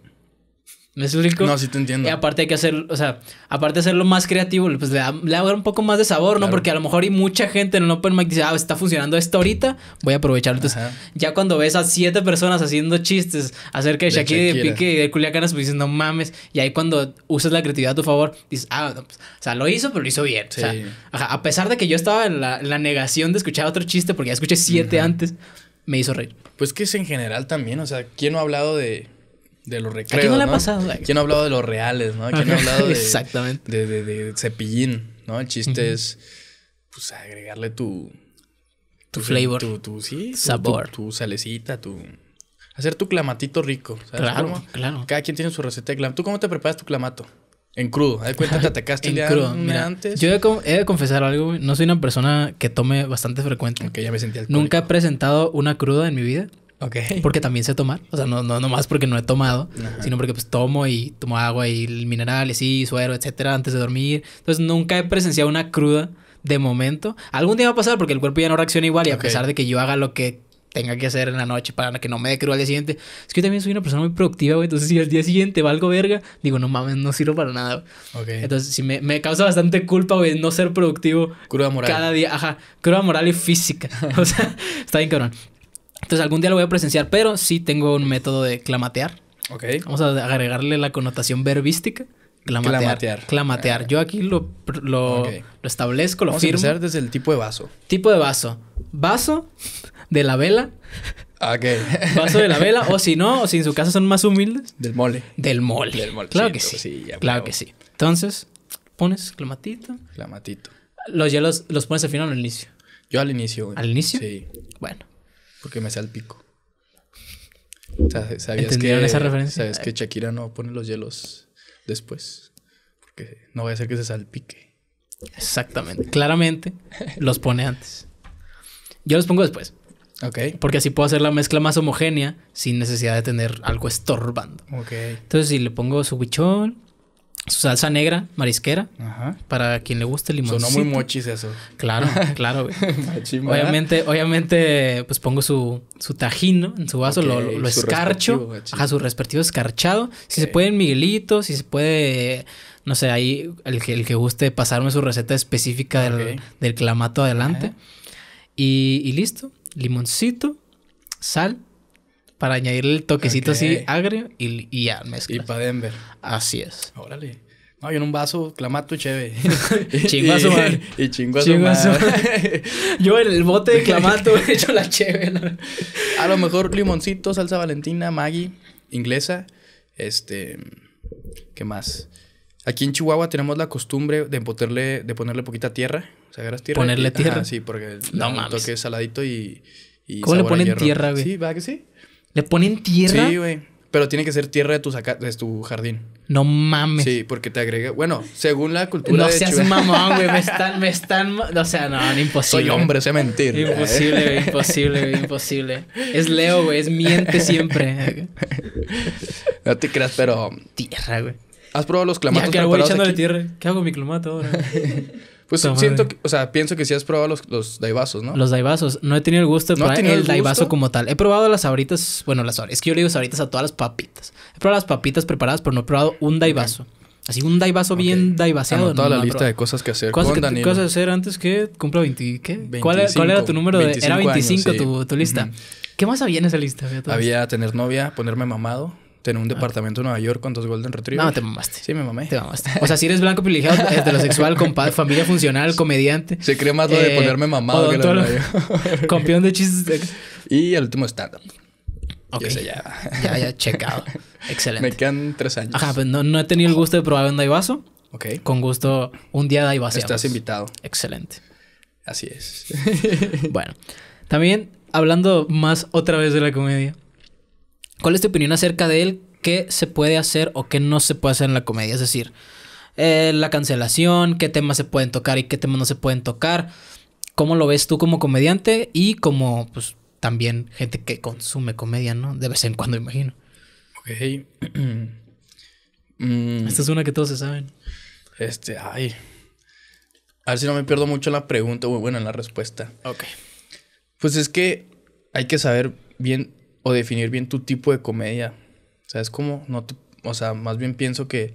¿Me explico? No, sí te entiendo. Y aparte hay que hacer, o sea, aparte de hacerlo más creativo, pues le da, le da un poco más de sabor, ¿no? Porque a lo mejor hay mucha gente en el Open Mic dice, ah, está funcionando esto ahorita, voy a aprovecharlo. ya cuando ves a siete personas haciendo chistes acerca de, de Shakira, de Pique y de Culiacanas, pues dices, no mames. Y ahí cuando usas la creatividad a tu favor, dices, ah, pues, o sea, lo hizo, pero lo hizo bien. a pesar de que yo estaba en la, negación de escuchar otro chiste, porque ya escuché siete antes, me hizo reír. Pues que es en general también, o sea, ¿quién no ha hablado de de los recreos. ¿A quién no le ha ha hablado de los reales, no? ¿Quién ha hablado de, Exactamente. De, cepillín, ¿no? El chiste es pues agregarle tu. Tu, flavor. Tu, tu sabor. Tu, salecita, tu. Hacer tu clamatito rico. ¿sabes claro, claro. Cada quien tiene su receta de clamato. ¿Tú cómo te preparas tu clamato? En crudo. A te atacaste en crudo. Yo he, de, confesar algo, No soy una persona que tome bastante frecuente. Nunca he presentado una cruda en mi vida. Ok. Porque también sé tomar. O sea, no, no más porque no he tomado, sino porque pues tomo y tomo agua y minerales y suero, etcétera, antes de dormir. Entonces nunca he presenciado una cruda de momento. Algún día va a pasar porque el cuerpo ya no reacciona igual y a pesar de que yo haga lo que tenga que hacer en la noche para que no me dé cruda al día siguiente. Es que yo también soy una persona muy productiva, güey. Entonces, si al día siguiente valgo verga, digo, no mames, no sirvo para nada. Okay. Entonces, si me, me, causa bastante culpa, güey, no ser productivo. Cruda moral. Cada día, ajá. Cruda moral y física. o sea, está bien cabrón. Entonces algún día lo voy a presenciar, pero sí tengo un método de clamatear. Ok. Vamos a agregarle la connotación verbística. Clamatear. Clamatear. Ah. Yo aquí lo, lo, lo establezco, lo Vamos A empezar desde el tipo de vaso. Tipo de vaso. Vaso de la vela. Ok. Vaso de la vela. O si no, o si en su casa son más humildes. Del mole. Del mole. Del mole. Claro que sí. claro que sí. Entonces, pones clamatito. Clamatito. Los hielos los pones al final o al inicio. Yo al inicio, ¿Al inicio? Sí. Bueno. Porque me salpico. O sea, ¿Sabías que, esa referencia? ¿Sabes que Shakira no pone los hielos después? Porque no voy a ser que se salpique. Exactamente. Claramente los pone antes. Yo los pongo después. Ok. Porque así puedo hacer la mezcla más homogénea sin necesidad de tener algo estorbando. Ok. Entonces, si le pongo su bichón su salsa negra marisquera Ajá. para quien le guste el limoncito. Sonó muy mochis eso. Claro, claro, güey. obviamente, obviamente, pues pongo su, su tajín, En su vaso lo, escarcho. Ajá, su respectivo escarchado. Si se puede en Miguelito, si se puede, no sé, ahí el que, el que guste pasarme su receta específica del, clamato adelante. y listo. Limoncito, sal, para añadirle el toquecito así agrio y, y ya mezcla. Y para Denver. Así es. Órale. No, yo en un vaso, clamato y cheve. chingo su madre. Y chingo su madre. yo en el bote de clamato he hecho la cheve. A lo mejor limoncito, salsa valentina, Maggi, inglesa. Este. ¿Qué más? Aquí en Chihuahua tenemos la costumbre de ponerle, de ponerle poquita tierra. O sea, agarras tierra. Ponerle tierra. sí, porque no el toque es saladito y. y ¿Cómo le ponen tierra, güey? Sí, va que sí. ¿Le ponen tierra? Sí, güey. Pero tiene que ser tierra de tu, jardín. No mames. Sí, porque te agrega. Bueno, según la cultura. No seas mamón, güey. Me están, O sea, no, no imposible. Soy hombre, sé mentir. Imposible, güey, imposible, güey, imposible. Es Leo, güey. Es miente siempre. No te creas, pero. Tierra, güey. ¿Has probado los clamatos ya, que preparados voy tierra. ¿Qué hago mi clamato ahora? Pues siento, que, o sea, pienso que sí has probado los, los ¿no? Los daivasos. No he tenido el gusto de probar el, el como tal. He probado las sabritas, bueno, las sabritas, es que yo le digo sabritas a todas las papitas. He probado las papitas preparadas, pero no he probado un daivaso. Así un daivaso bien daivaseado. Toda la lista de cosas que hacer cosas Cosas hacer antes que cumpla 20, ¿qué? ¿Cuál, era, tu número? De, era 25 tu, lista. ¿Qué más había en esa lista? había tener novia, ponerme mamado en un ah. departamento en Nueva York con dos Golden Retrievers. No, te mamaste. Sí, me mamé. Te mamaste. O sea, si eres blanco privilegiado, heterosexual, compadre, familia funcional, comediante. Se cree más lo de eh, ponerme mamado que lo de Campeón de chistes. Y el último stand-up. Ok. ya. ya, ya, checado. Excelente. Me quedan tres años. Ajá, pues no, he tenido el gusto de probar un daivaso. Ok. Con gusto, un día daibazo. Estás invitado. Excelente. Así es. bueno. También, hablando más otra vez de la comedia. ¿Cuál es tu opinión acerca de él? ¿Qué se puede hacer o qué no se puede hacer en la comedia? Es decir, eh, la cancelación, qué temas se pueden tocar y qué temas no se pueden tocar. ¿Cómo lo ves tú como comediante y como, pues, también gente que consume comedia, ¿no? De vez en cuando, imagino. Ok. Mm. Esta es una que todos se saben. Este, ay. A ver si no me pierdo mucho la pregunta, o bueno, en la respuesta. Ok. Pues es que hay que saber bien o definir bien tu tipo de comedia. O sea, es como, no te, o sea, más bien pienso que,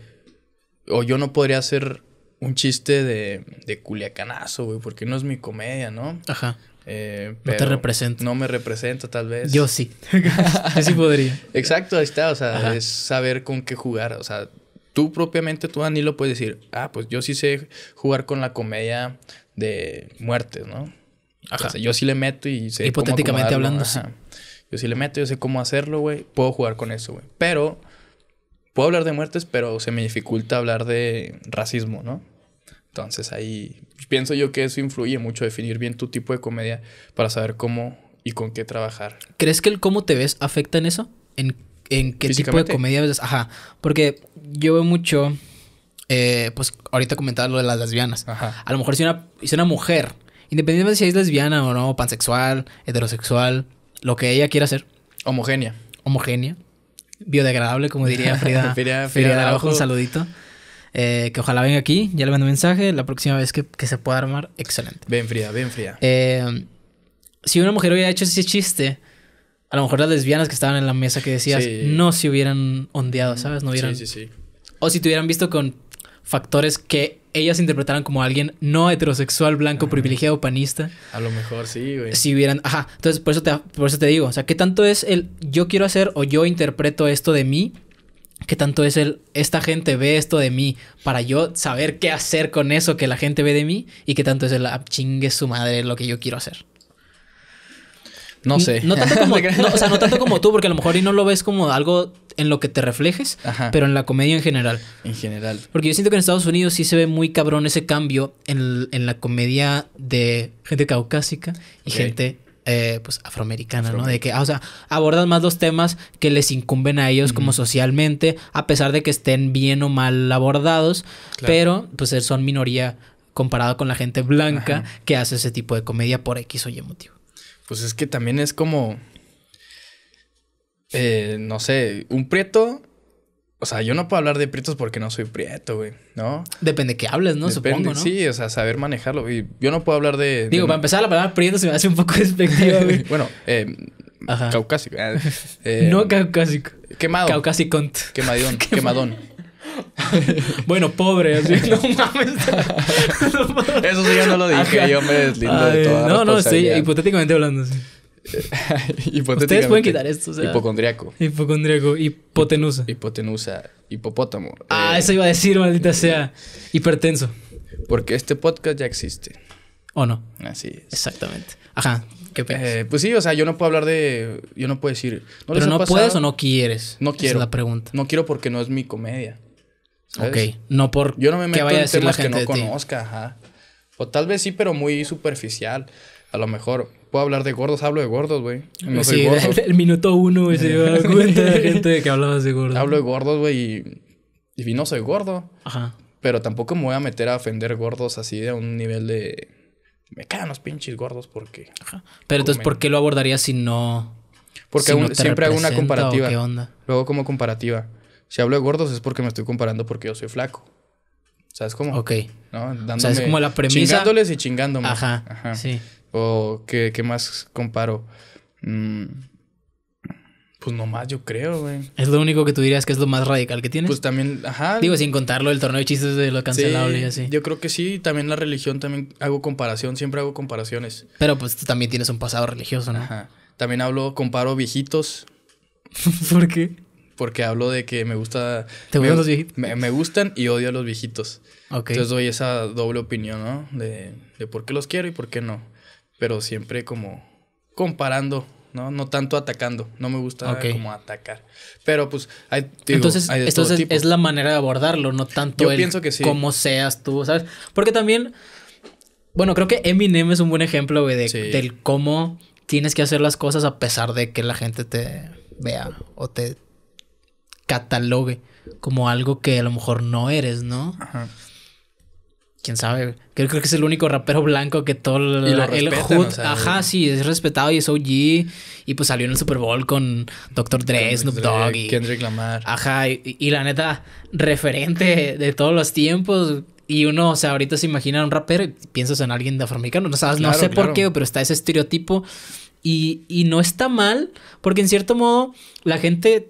o yo no podría hacer un chiste de, de culiacanazo, güey, porque no es mi comedia, ¿no? Ajá. Eh, no te represento. No me representa, tal vez. Yo sí. yo sí podría. Exacto, ahí está. O sea, es saber con qué jugar. O sea, tú propiamente, tú, Danilo, puedes decir, ah, pues yo sí sé jugar con la comedia de muertes, ¿no? Ajá. yo sí le meto y sé Hipotéticamente hablando, Ajá. Yo si le meto, yo sé cómo hacerlo, güey. Puedo jugar con eso, güey. Pero puedo hablar de muertes, pero se me dificulta hablar de racismo, ¿no? Entonces ahí pues, pienso yo que eso influye mucho, definir bien tu tipo de comedia para saber cómo y con qué trabajar. ¿Crees que el cómo te ves afecta en eso? ¿En, en qué tipo de comedia ves? Ajá, porque yo veo mucho, eh, pues ahorita comentaba lo de las lesbianas. Ajá. A lo mejor si una, si una mujer, independientemente si es lesbiana o no, pansexual, heterosexual, lo que ella quiera hacer. Homogénea. Homogénea. Biodegradable, como diría Frida. Frida, un saludito. Eh, que ojalá venga aquí, ya le mando un mensaje. La próxima vez que, se pueda armar, excelente. Bien fría, bien fría. Eh, si una mujer hubiera hecho ese chiste, a lo mejor las lesbianas que estaban en la mesa que decías no se hubieran ondeado, ¿sabes? No hubieran. Sí, sí, sí. O si te hubieran visto con factores que ellas interpretaran como alguien no heterosexual, blanco, privilegiado, panista. A lo mejor sí, güey. Si hubieran, ajá, entonces por eso, te, por eso te digo, o sea, ¿qué tanto es el yo quiero hacer o yo interpreto esto de mí? ¿Qué tanto es el esta gente ve esto de mí para yo saber qué hacer con eso que la gente ve de mí? ¿Y qué tanto es el ah, chingue su madre lo que yo quiero hacer? No sé. No tanto, como, tú, porque a lo mejor Y no lo ves como algo en lo que te reflejes, pero en la comedia en general. En general. Porque yo siento que en Estados Unidos sí se ve muy cabrón ese cambio en, la comedia de gente caucásica y gente eh, pues afroamericana, ¿no? De que, ah, o sea, abordan más los temas que les incumben a ellos como socialmente, a pesar de que estén bien o mal abordados, pero pues son minoría comparado con la gente blanca que hace ese tipo de comedia por X o Y motivo. Pues es que también es como. Eh, no sé, un prieto. O sea, yo no puedo hablar de prietos porque no soy prieto, güey, ¿no? Depende de qué hables, ¿no? Supongo, ¿no? Sí, o sea, saber manejarlo. Y yo no puedo hablar de. Digo, para empezar, la palabra prieto se me hace un poco despectiva, güey. bueno, eh, Caucásico. Eh, no eh, caucásico. Quemado. Caucásico. Quemadón, Quemadón. bueno, pobre, así no mames. Eso sí, yo no lo dije, yo me deslindo de toda No, no, estoy hipotéticamente hablando. Sí. Ustedes pueden quitar esto. O hipocondriaco. Hipotenusa. Hipotenusa. Hipopótamo. Ah, eh, eso iba a decir, maldita sea. Hipertenso. Porque este podcast ya existe. ¿O no? Así es. Exactamente. Ajá. ¿Qué eh, pues sí, o sea, yo no puedo hablar de. Yo no puedo decir. ¿no Pero no puedes o no quieres. No quiero. es la pregunta. No quiero porque no es mi comedia. Ok, no por Yo no me meto en temas que no conozca, ajá. O tal vez sí, pero muy superficial. A lo mejor puedo hablar de gordos, hablo de gordos, güey. No soy gordo. el, minuto uno, güey, se eh. de gente que hablaba de gordos. Hablo de gordos, güey, y, y no soy gordo. Ajá. Pero tampoco me voy a meter a ofender gordos así de un nivel de... Me cagan los pinches gordos porque... Ajá. Pero entonces, ¿por qué lo abordaría si no...? Porque siempre hago una comparativa. Qué onda? Luego como comparativa si hablo de gordos es porque me estoy comparando porque yo soy flaco. ¿Sabes cómo? Ok. ¿No? Dándome, o es como la premisa. Chingándoles y chingándome. Ajá. Ajá. Sí. O qué, más comparo. Pues pues nomás, yo creo, güey. Es lo único que tú dirías que es lo más radical que tienes. Pues también, ajá. Digo, sin contarlo el torneo de chistes de lo cancelado y así. Yo creo que sí, también la religión, también hago comparación, siempre hago comparaciones. Pero pues tú también tienes un pasado religioso, ¿no? Ajá. También hablo, comparo viejitos. ¿Por qué? porque hablo de que me gusta... ¿Te me, los viejitos? Me, gustan y odio a los viejitos. Entonces doy esa doble opinión, ¿no? De, de por qué los quiero y por qué no. Pero siempre como comparando ¿no? No tanto atacando. No me gusta como atacar. Pero pues entonces, entonces es la manera de abordarlo, no tanto Yo pienso que sí. cómo seas tú, ¿sabes? Porque también, bueno, creo que Eminem es un buen ejemplo, güey, del cómo tienes que hacer las cosas a pesar de que la gente te vea o te catalogue como algo que a lo mejor no eres, ¿no? Ajá. Quién sabe. Creo, creo que es el único rapero blanco que todo el... el ajá, sí, es respetado y es OG. Y pues salió en el Super Bowl con Dr. Dre, Snoop Dogg y Kendrick Lamar. Ajá, y, la neta, referente de todos los tiempos. Y uno, o sea, ahorita se imagina un rapero y piensas en alguien de afroamericano. No sabes, no sé por qué, pero está ese estereotipo. Y, y, no está mal, porque en cierto modo la gente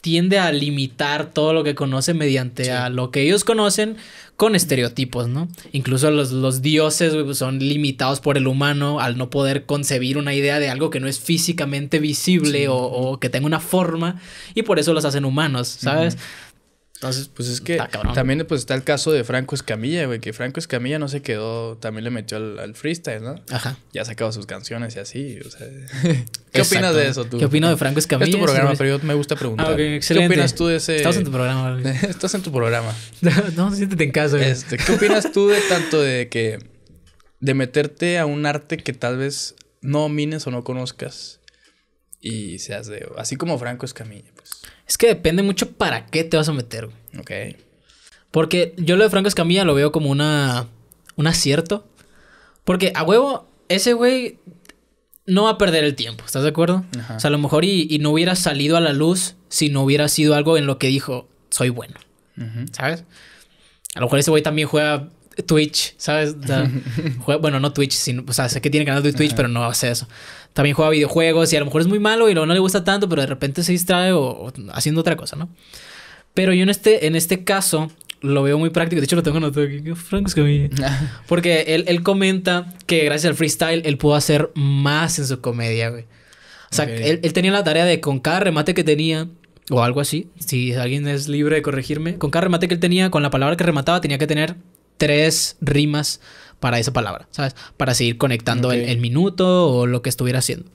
tiende a limitar todo lo que conoce mediante a lo que ellos conocen con estereotipos, ¿no? Incluso los, dioses pues, son limitados por el humano al no poder concebir una idea de algo que no es físicamente visible o, que tenga una forma y por eso los hacen humanos, ¿sabes? Entonces, pues es que también pues está el caso de Franco Escamilla, güey, que Franco Escamilla no se quedó, también le metió al, freestyle, ¿no? Ajá. Ya sacaba sus canciones y así, o sea. ¿Qué opinas de eso tú? ¿Qué opino de Franco Escamilla? Es tu programa, pero yo me gusta preguntar. Ah, excelente. ¿Qué opinas tú de ese Estás en tu programa, güey. Estás en tu programa. no, siéntete en casa, güey. Este, ¿qué opinas tú de tanto de que de meterte a un arte que tal vez no domines o no conozcas y seas de así como Franco Escamilla, pues? Es que depende mucho para qué te vas a meter, güey. Ok. Porque yo lo de Franco Escamilla lo veo como una. un acierto. Porque a huevo, ese güey no va a perder el tiempo, ¿estás de acuerdo? O sea, a lo mejor y, no hubiera salido a la luz si no hubiera sido algo en lo que dijo, soy bueno. ¿Sabes? A lo mejor ese güey también juega Twitch, ¿sabes? bueno, no Twitch, sino, o sea, sé que tiene canal de Twitch, pero no hace eso. También juega videojuegos y a lo mejor es muy malo y luego no le gusta tanto, pero de repente se distrae o, haciendo otra cosa, ¿no? Pero yo en este, en este caso lo veo muy práctico. De hecho, lo tengo anotado aquí. Franco Porque él, él comenta que gracias al freestyle él pudo hacer más en su comedia, güey. O sea, él, él, tenía la tarea de con cada remate que tenía, o algo así, si alguien es libre de corregirme, con cada remate que él tenía, con la palabra que remataba, tenía que tener tres rimas para esa palabra, ¿sabes? Para seguir conectando el, minuto o lo que estuviera haciendo.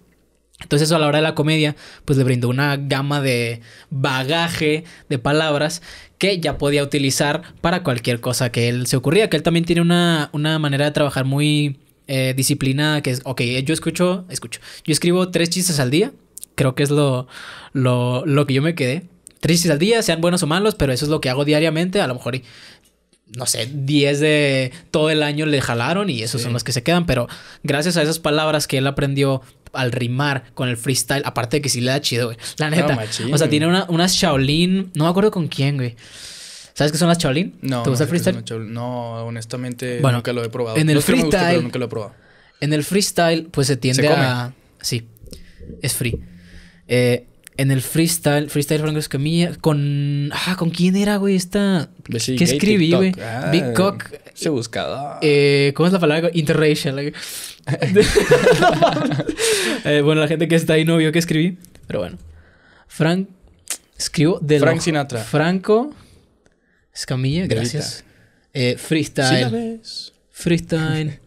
Entonces eso a la hora de la comedia, pues le brindó una gama de bagaje de palabras que ya podía utilizar para cualquier cosa que él se ocurría, que él también tiene una, manera de trabajar muy eh, disciplinada, que es, ok, yo escucho, escucho, yo escribo tres chistes al día, creo que es lo, lo, lo que yo me quedé, tres chistes al día, sean buenos o malos, pero eso es lo que hago diariamente. A lo mejor no sé, 10 de todo el año le jalaron y esos son los que se quedan, pero gracias a esas palabras que él aprendió al rimar con el freestyle, aparte de que sí le da chido, güey. La neta. o sea, tiene unas Shaolin, no me acuerdo con quién, güey. ¿Sabes qué son las Shaolin? No. ¿Te gusta el freestyle? No, honestamente nunca lo he probado. En el freestyle, En el freestyle pues se tiende a sí, es free. Eh, en el freestyle, freestyle Franco Escamilla, con. Ah, ¿con quién era, güey? Esta. Pues ¿Qué escribí, güey? Ah, Big Cock. Se buscaba. Eh, ¿Cómo es la palabra? Interracial. Eh, bueno, la gente que está ahí no vio que escribí, pero bueno. Frank. Escribo de Frank Sinatra. Franco. Escamilla, gracias. freestyle. Eh, ¿Sí la Freestyle.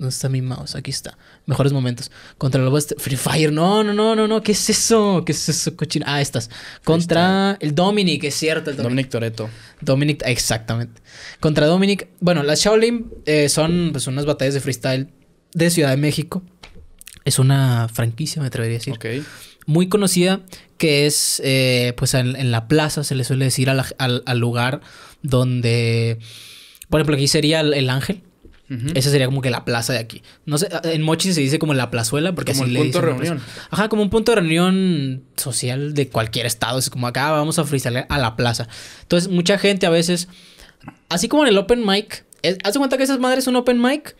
¿Dónde está mi mouse? Aquí está. Mejores momentos. Contra el Free Fire. No, no, no, no, no. ¿Qué es eso? ¿Qué es eso, cochina? Ah, estas. Contra el Dominic, es cierto. Dominic. Toreto. Dominic, exactamente. Contra Dominic. Bueno, las Shaolin eh, son pues unas batallas de freestyle de Ciudad de México. Es una franquicia, me atrevería a decir. Ok. Muy conocida, que es, eh, pues en, la plaza se le suele decir al, lugar donde. Por ejemplo, aquí sería el ángel esa sería como que la plaza de aquí. No sé, en Mochi se dice como la plazuela porque como un punto de reunión. ajá, como un punto de reunión social de cualquier estado. Es como acá vamos a freestyle a la plaza. Entonces, mucha gente a veces, así como en el open mic, ¿Hace cuenta que esas madres son un open mic,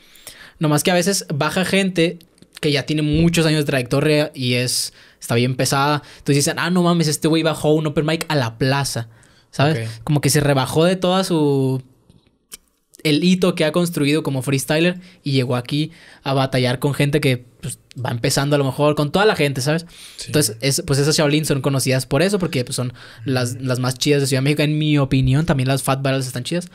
nomás que a veces baja gente que ya tiene muchos años de trayectoria y es, está bien pesada. Entonces dicen, ah, no mames, este güey bajó un open mic a la plaza. ¿Sabes? Como que se rebajó de toda su el hito que ha construido como freestyler y llegó aquí a batallar con gente que pues, va empezando a lo mejor con toda la gente, ¿sabes? Entonces, pues esas Shaolin son conocidas por eso, porque pues, son las, más chidas de Ciudad de México, en mi opinión. También las Fat Battles están chidas.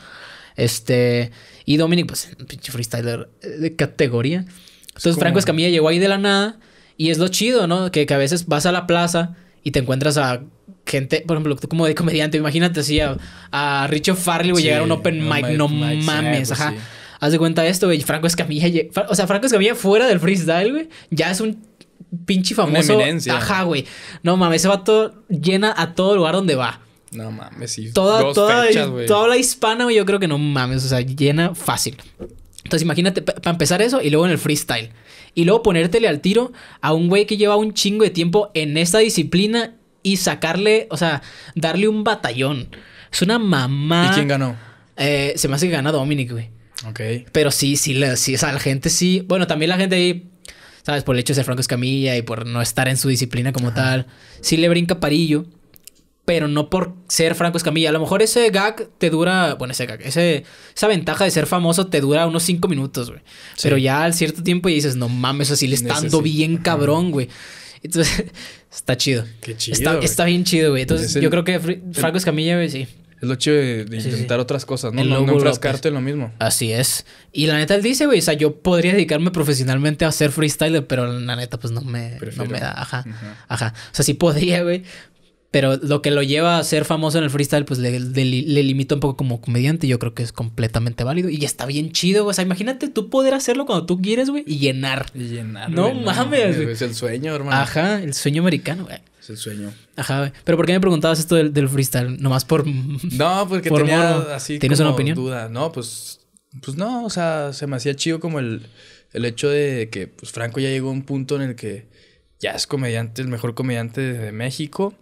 Este, y Dominic, pues, pinche freestyler eh, de categoría. Entonces, Franco Escamilla llegó ahí de la nada y es lo chido, ¿no? que a veces vas a la plaza y te encuentras a gente, por ejemplo, tú como de comediante, imagínate así a, a Richo Farley, güey, llegar a un open mic, no mames, pues ajá. Haz de cuenta esto, güey. Franco Escamilla, o sea, Franco Escamilla fuera del freestyle, güey, ya es un pinche famoso. Una ajá, güey. No mames, ese vato llena a todo lugar donde va. No mames, sí. Toda, toda, toda la hispana, güey, yo creo que no mames, o sea, llena fácil. Entonces, imagínate, para empezar eso y luego en el freestyle. Y luego ponértele al tiro a un güey que lleva un chingo de tiempo en esta disciplina y sacarle, o sea, darle un batallón. Es una mamá. ¿Y quién ganó? Eh, se me hace que gana Dominic, güey. Ok. Pero sí, sí, la, o sea, la gente sí. Bueno, también la gente ahí, ¿sabes? Por el hecho de ser Franco Escamilla y por no estar en su disciplina como tal, sí le brinca parillo. Pero no por ser Franco Escamilla. A lo mejor ese gag te dura. Bueno, ese gag. Ese, esa ventaja de ser famoso te dura unos cinco minutos, güey. Pero ya al cierto tiempo y dices, no mames, así le estando bien cabrón, güey. Entonces, Está chido. Qué chido. Está, está bien chido, güey. Entonces, yo creo que Franco Escamilla, güey, sí. Es lo chido de, intentar otras cosas, ¿no? No, no pues. en lo mismo. Así es. Y la neta, él dice, güey, o sea, yo podría dedicarme profesionalmente a ser freestyler, pero la neta, pues no me, me da. Ajá. Ajá. O sea, sí podría, güey. Pero lo que lo lleva a ser famoso en el freestyle, pues le, le, un poco como comediante. Yo creo que es completamente válido. Y está bien chido, güey. O sea, imagínate tú poder hacerlo cuando tú quieres, güey, y llenar. Y llenar. No mames, Es el sueño, hermano. Ajá, el sueño americano, güey. Es el sueño. Ajá, güey. Pero ¿por qué me preguntabas esto del, del freestyle? Nomás por. No, porque por tenía así. ¿Tienes una opinión? No, pues. Pues no, o sea, se me hacía chido como el, el hecho de que pues, Franco ya llegó a un punto en el que ya es comediante, el mejor comediante de México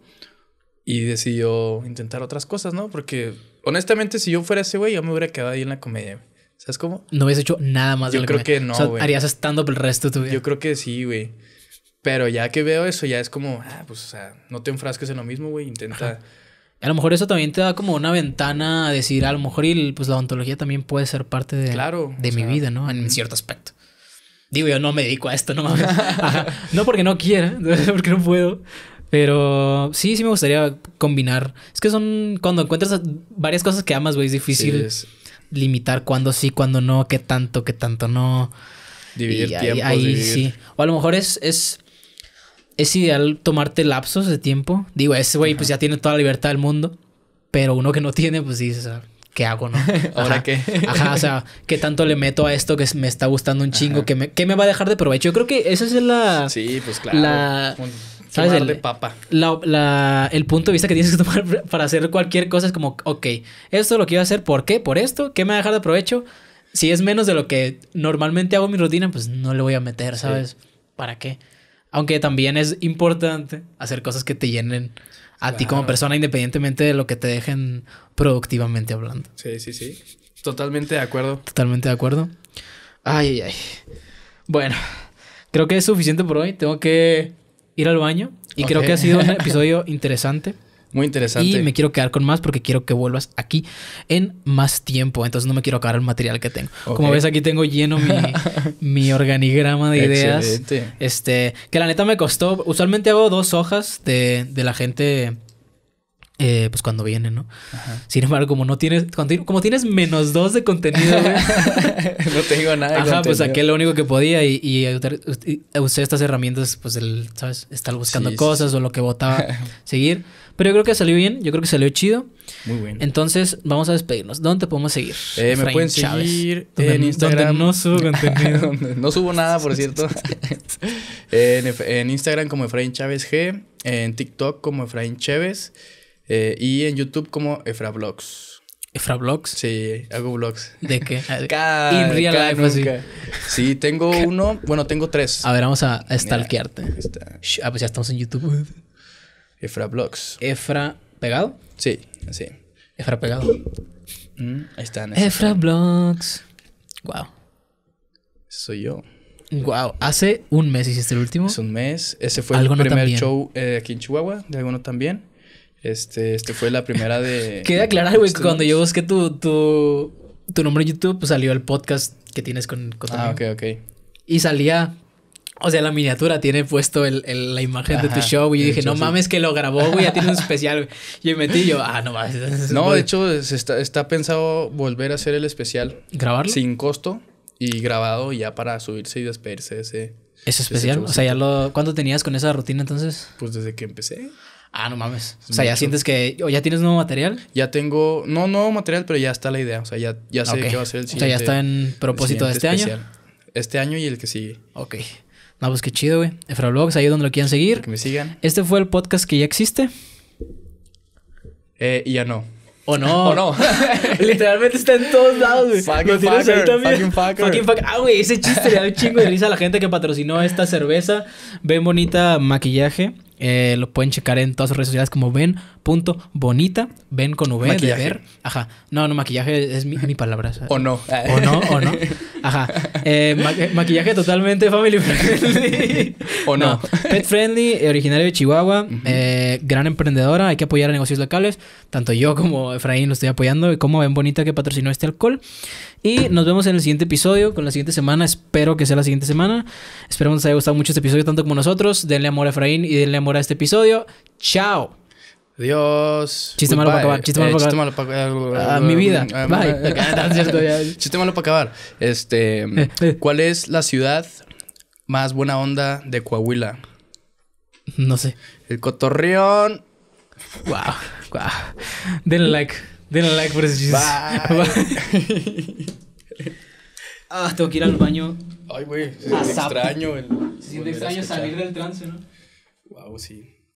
y decidió intentar otras cosas, ¿no? Porque honestamente, si yo fuera ese güey, yo me hubiera quedado ahí en la comedia. ¿Sabes cómo? No hubieses hecho nada más. Yo de la creo que no. O sea, harías stand-up el resto de tu vida. Yo creo que sí, güey. Pero ya que veo eso, ya es como, ah, pues, o sea, no te enfrasques en lo mismo, güey. Intenta. A lo mejor eso también te da como una ventana a decir, a lo mejor pues la ontología también puede ser parte de, claro, de mi vida, ¿no? En cierto aspecto. Digo, yo no me dedico a esto, no mames. no porque no quiera, porque no puedo. Pero sí, sí me gustaría combinar. Es que son cuando encuentras varias cosas que amas, güey, es difícil limitar cuándo sí, cuándo no, qué tanto, qué tanto no. Dividir y Ahí, sí. O a lo mejor es, es, ideal tomarte lapsos de tiempo. Digo, ese güey pues ya tiene toda la libertad del mundo. Pero uno que no tiene, pues dices, ah, ¿qué hago, no? ¿Ahora qué? Ajá, o sea, ¿qué tanto le meto a esto que me está gustando un chingo? ¿Qué me, que me va a dejar de provecho? Yo creo que esa es la... Sí, pues claro. La... ¿Sabes? El, de papa. el punto de vista que tienes que tomar para hacer cualquier cosa es como, ok, esto lo quiero hacer, ¿por qué? ¿Por esto? ¿Qué me va a dejar de provecho? Si es menos de lo que normalmente hago en mi rutina, pues no le voy a meter, ¿sabes? ¿Para qué? Aunque también es importante hacer cosas que te llenen a ti como persona, independientemente de lo que te dejen productivamente hablando. Sí, sí, sí. Totalmente de acuerdo. Totalmente de acuerdo. Ay, ay, ay. Bueno, creo que es suficiente por hoy. Tengo que ir al baño. Y creo que ha sido un episodio interesante. Muy interesante. Y me quiero quedar con más porque quiero que vuelvas aquí en más tiempo. Entonces no me quiero acabar el material que tengo. Como ves, aquí tengo lleno mi, organigrama de ideas. Este, que la neta me costó. Usualmente hago dos hojas de, de la gente eh, pues cuando viene, ¿no? Ajá. Sin embargo, como no tienes, como tienes menos dos de contenido, no tengo nada. De Ajá, pues saqué lo único que podía y, y, usé estas herramientas, pues el, ¿sabes? Estar buscando cosas o lo que votaba seguir. Pero yo creo que salió bien, yo creo que salió chido. Muy bien. Entonces, vamos a despedirnos. ¿Dónde te podemos seguir? Eh, me pueden seguir en Instagram. no subo contenido. no subo nada, por cierto. en, Instagram como Efraín Chávez G, en TikTok como Efraín Chávez. Eh, y en YouTube como Efrablogs. ¿Efrablogs? Sí, hago vlogs. ¿De qué? Cada, In real life, así. Sí, tengo uno, bueno, tengo tres. A ver, vamos a, stalkearte. ah, pues ya estamos en YouTube. Efrablogs. ¿Efra pegado? Sí, Sí. Efra pegado. Mm, ahí están. Efra Blogs. Wow. Soy yo. Wow. Hace un mes hiciste el último. Hace un mes. Ese fue el primer show eh, aquí en Chihuahua, de alguno también. Este, este fue la primera de. Queda aclarar, güey, cuando yo busqué tu, tu, tu nombre en YouTube, pues salió el podcast que tienes con, con Ah, ok, ok. Y salía o sea, la miniatura tiene puesto el, la imagen de tu show, güey. Yo dije, no mames, que lo grabó, güey, ya tiene un especial. Güey. Yo me metí yo, ah, no mames. No, de hecho, está, está, pensado volver a hacer el especial. ¿Grabarlo? Sin costo y grabado ya para subirse y despedirse ese. ¿Es especial? o sea, ya lo. tenías con esa rutina entonces? Pues desde que empecé. Ah, no mames. O sea, ya sientes que o ya tienes nuevo material. Ya tengo, no nuevo material, pero ya está la idea. O sea, ya, ya sé qué va a ser el siguiente. O sea, ya está en propósito de este año. Este año y el que sigue. Ok. No, pues qué chido, güey. Efrablogs, ahí donde lo quieran seguir. Que me sigan. Este fue el podcast que ya existe. Eh, ya no. O no. o no. Literalmente está en todos lados, güey. Fucking fucker, Fucking fucker. Fucking fucker. Ah, güey, ese chiste le da un chingo de risa a la gente que patrocinó esta cerveza. Ven bonita maquillaje. Eh, lo pueden checar en todas sus redes sociales como ven.bonita, ven con V maquillaje. de ver. Ajá. No, no, maquillaje es mi, mi palabra. O no. O no, o no. Ajá. Eh, eh, maquillaje totalmente family friendly. o no. Pet friendly, originario de Chihuahua, gran emprendedora, hay que apoyar a negocios locales. Tanto yo como Efraín lo estoy apoyando y como ven bonita que patrocinó este alcohol. Y nos vemos en el siguiente episodio, con la siguiente semana. Espero que sea la siguiente semana. Esperamos que les haya gustado mucho este episodio, tanto como nosotros. Denle amor a Efraín y denle amor a este episodio. ¡Chao! dios Chiste malo para acabar. Chiste malo eh, para acabar. mi vida. Eh, Bye. Eh, ah, chiste malo para acabar. Este, ¿cuál es la ciudad más buena onda de Coahuila? No sé. El Cotorreón. Wow. wow. Denle like. Denle like por ese Bye. ah, tengo que ir al baño. Ay, güey. Se extraño. El, se siente extraño salir del trance, ¿no? Wow, sí.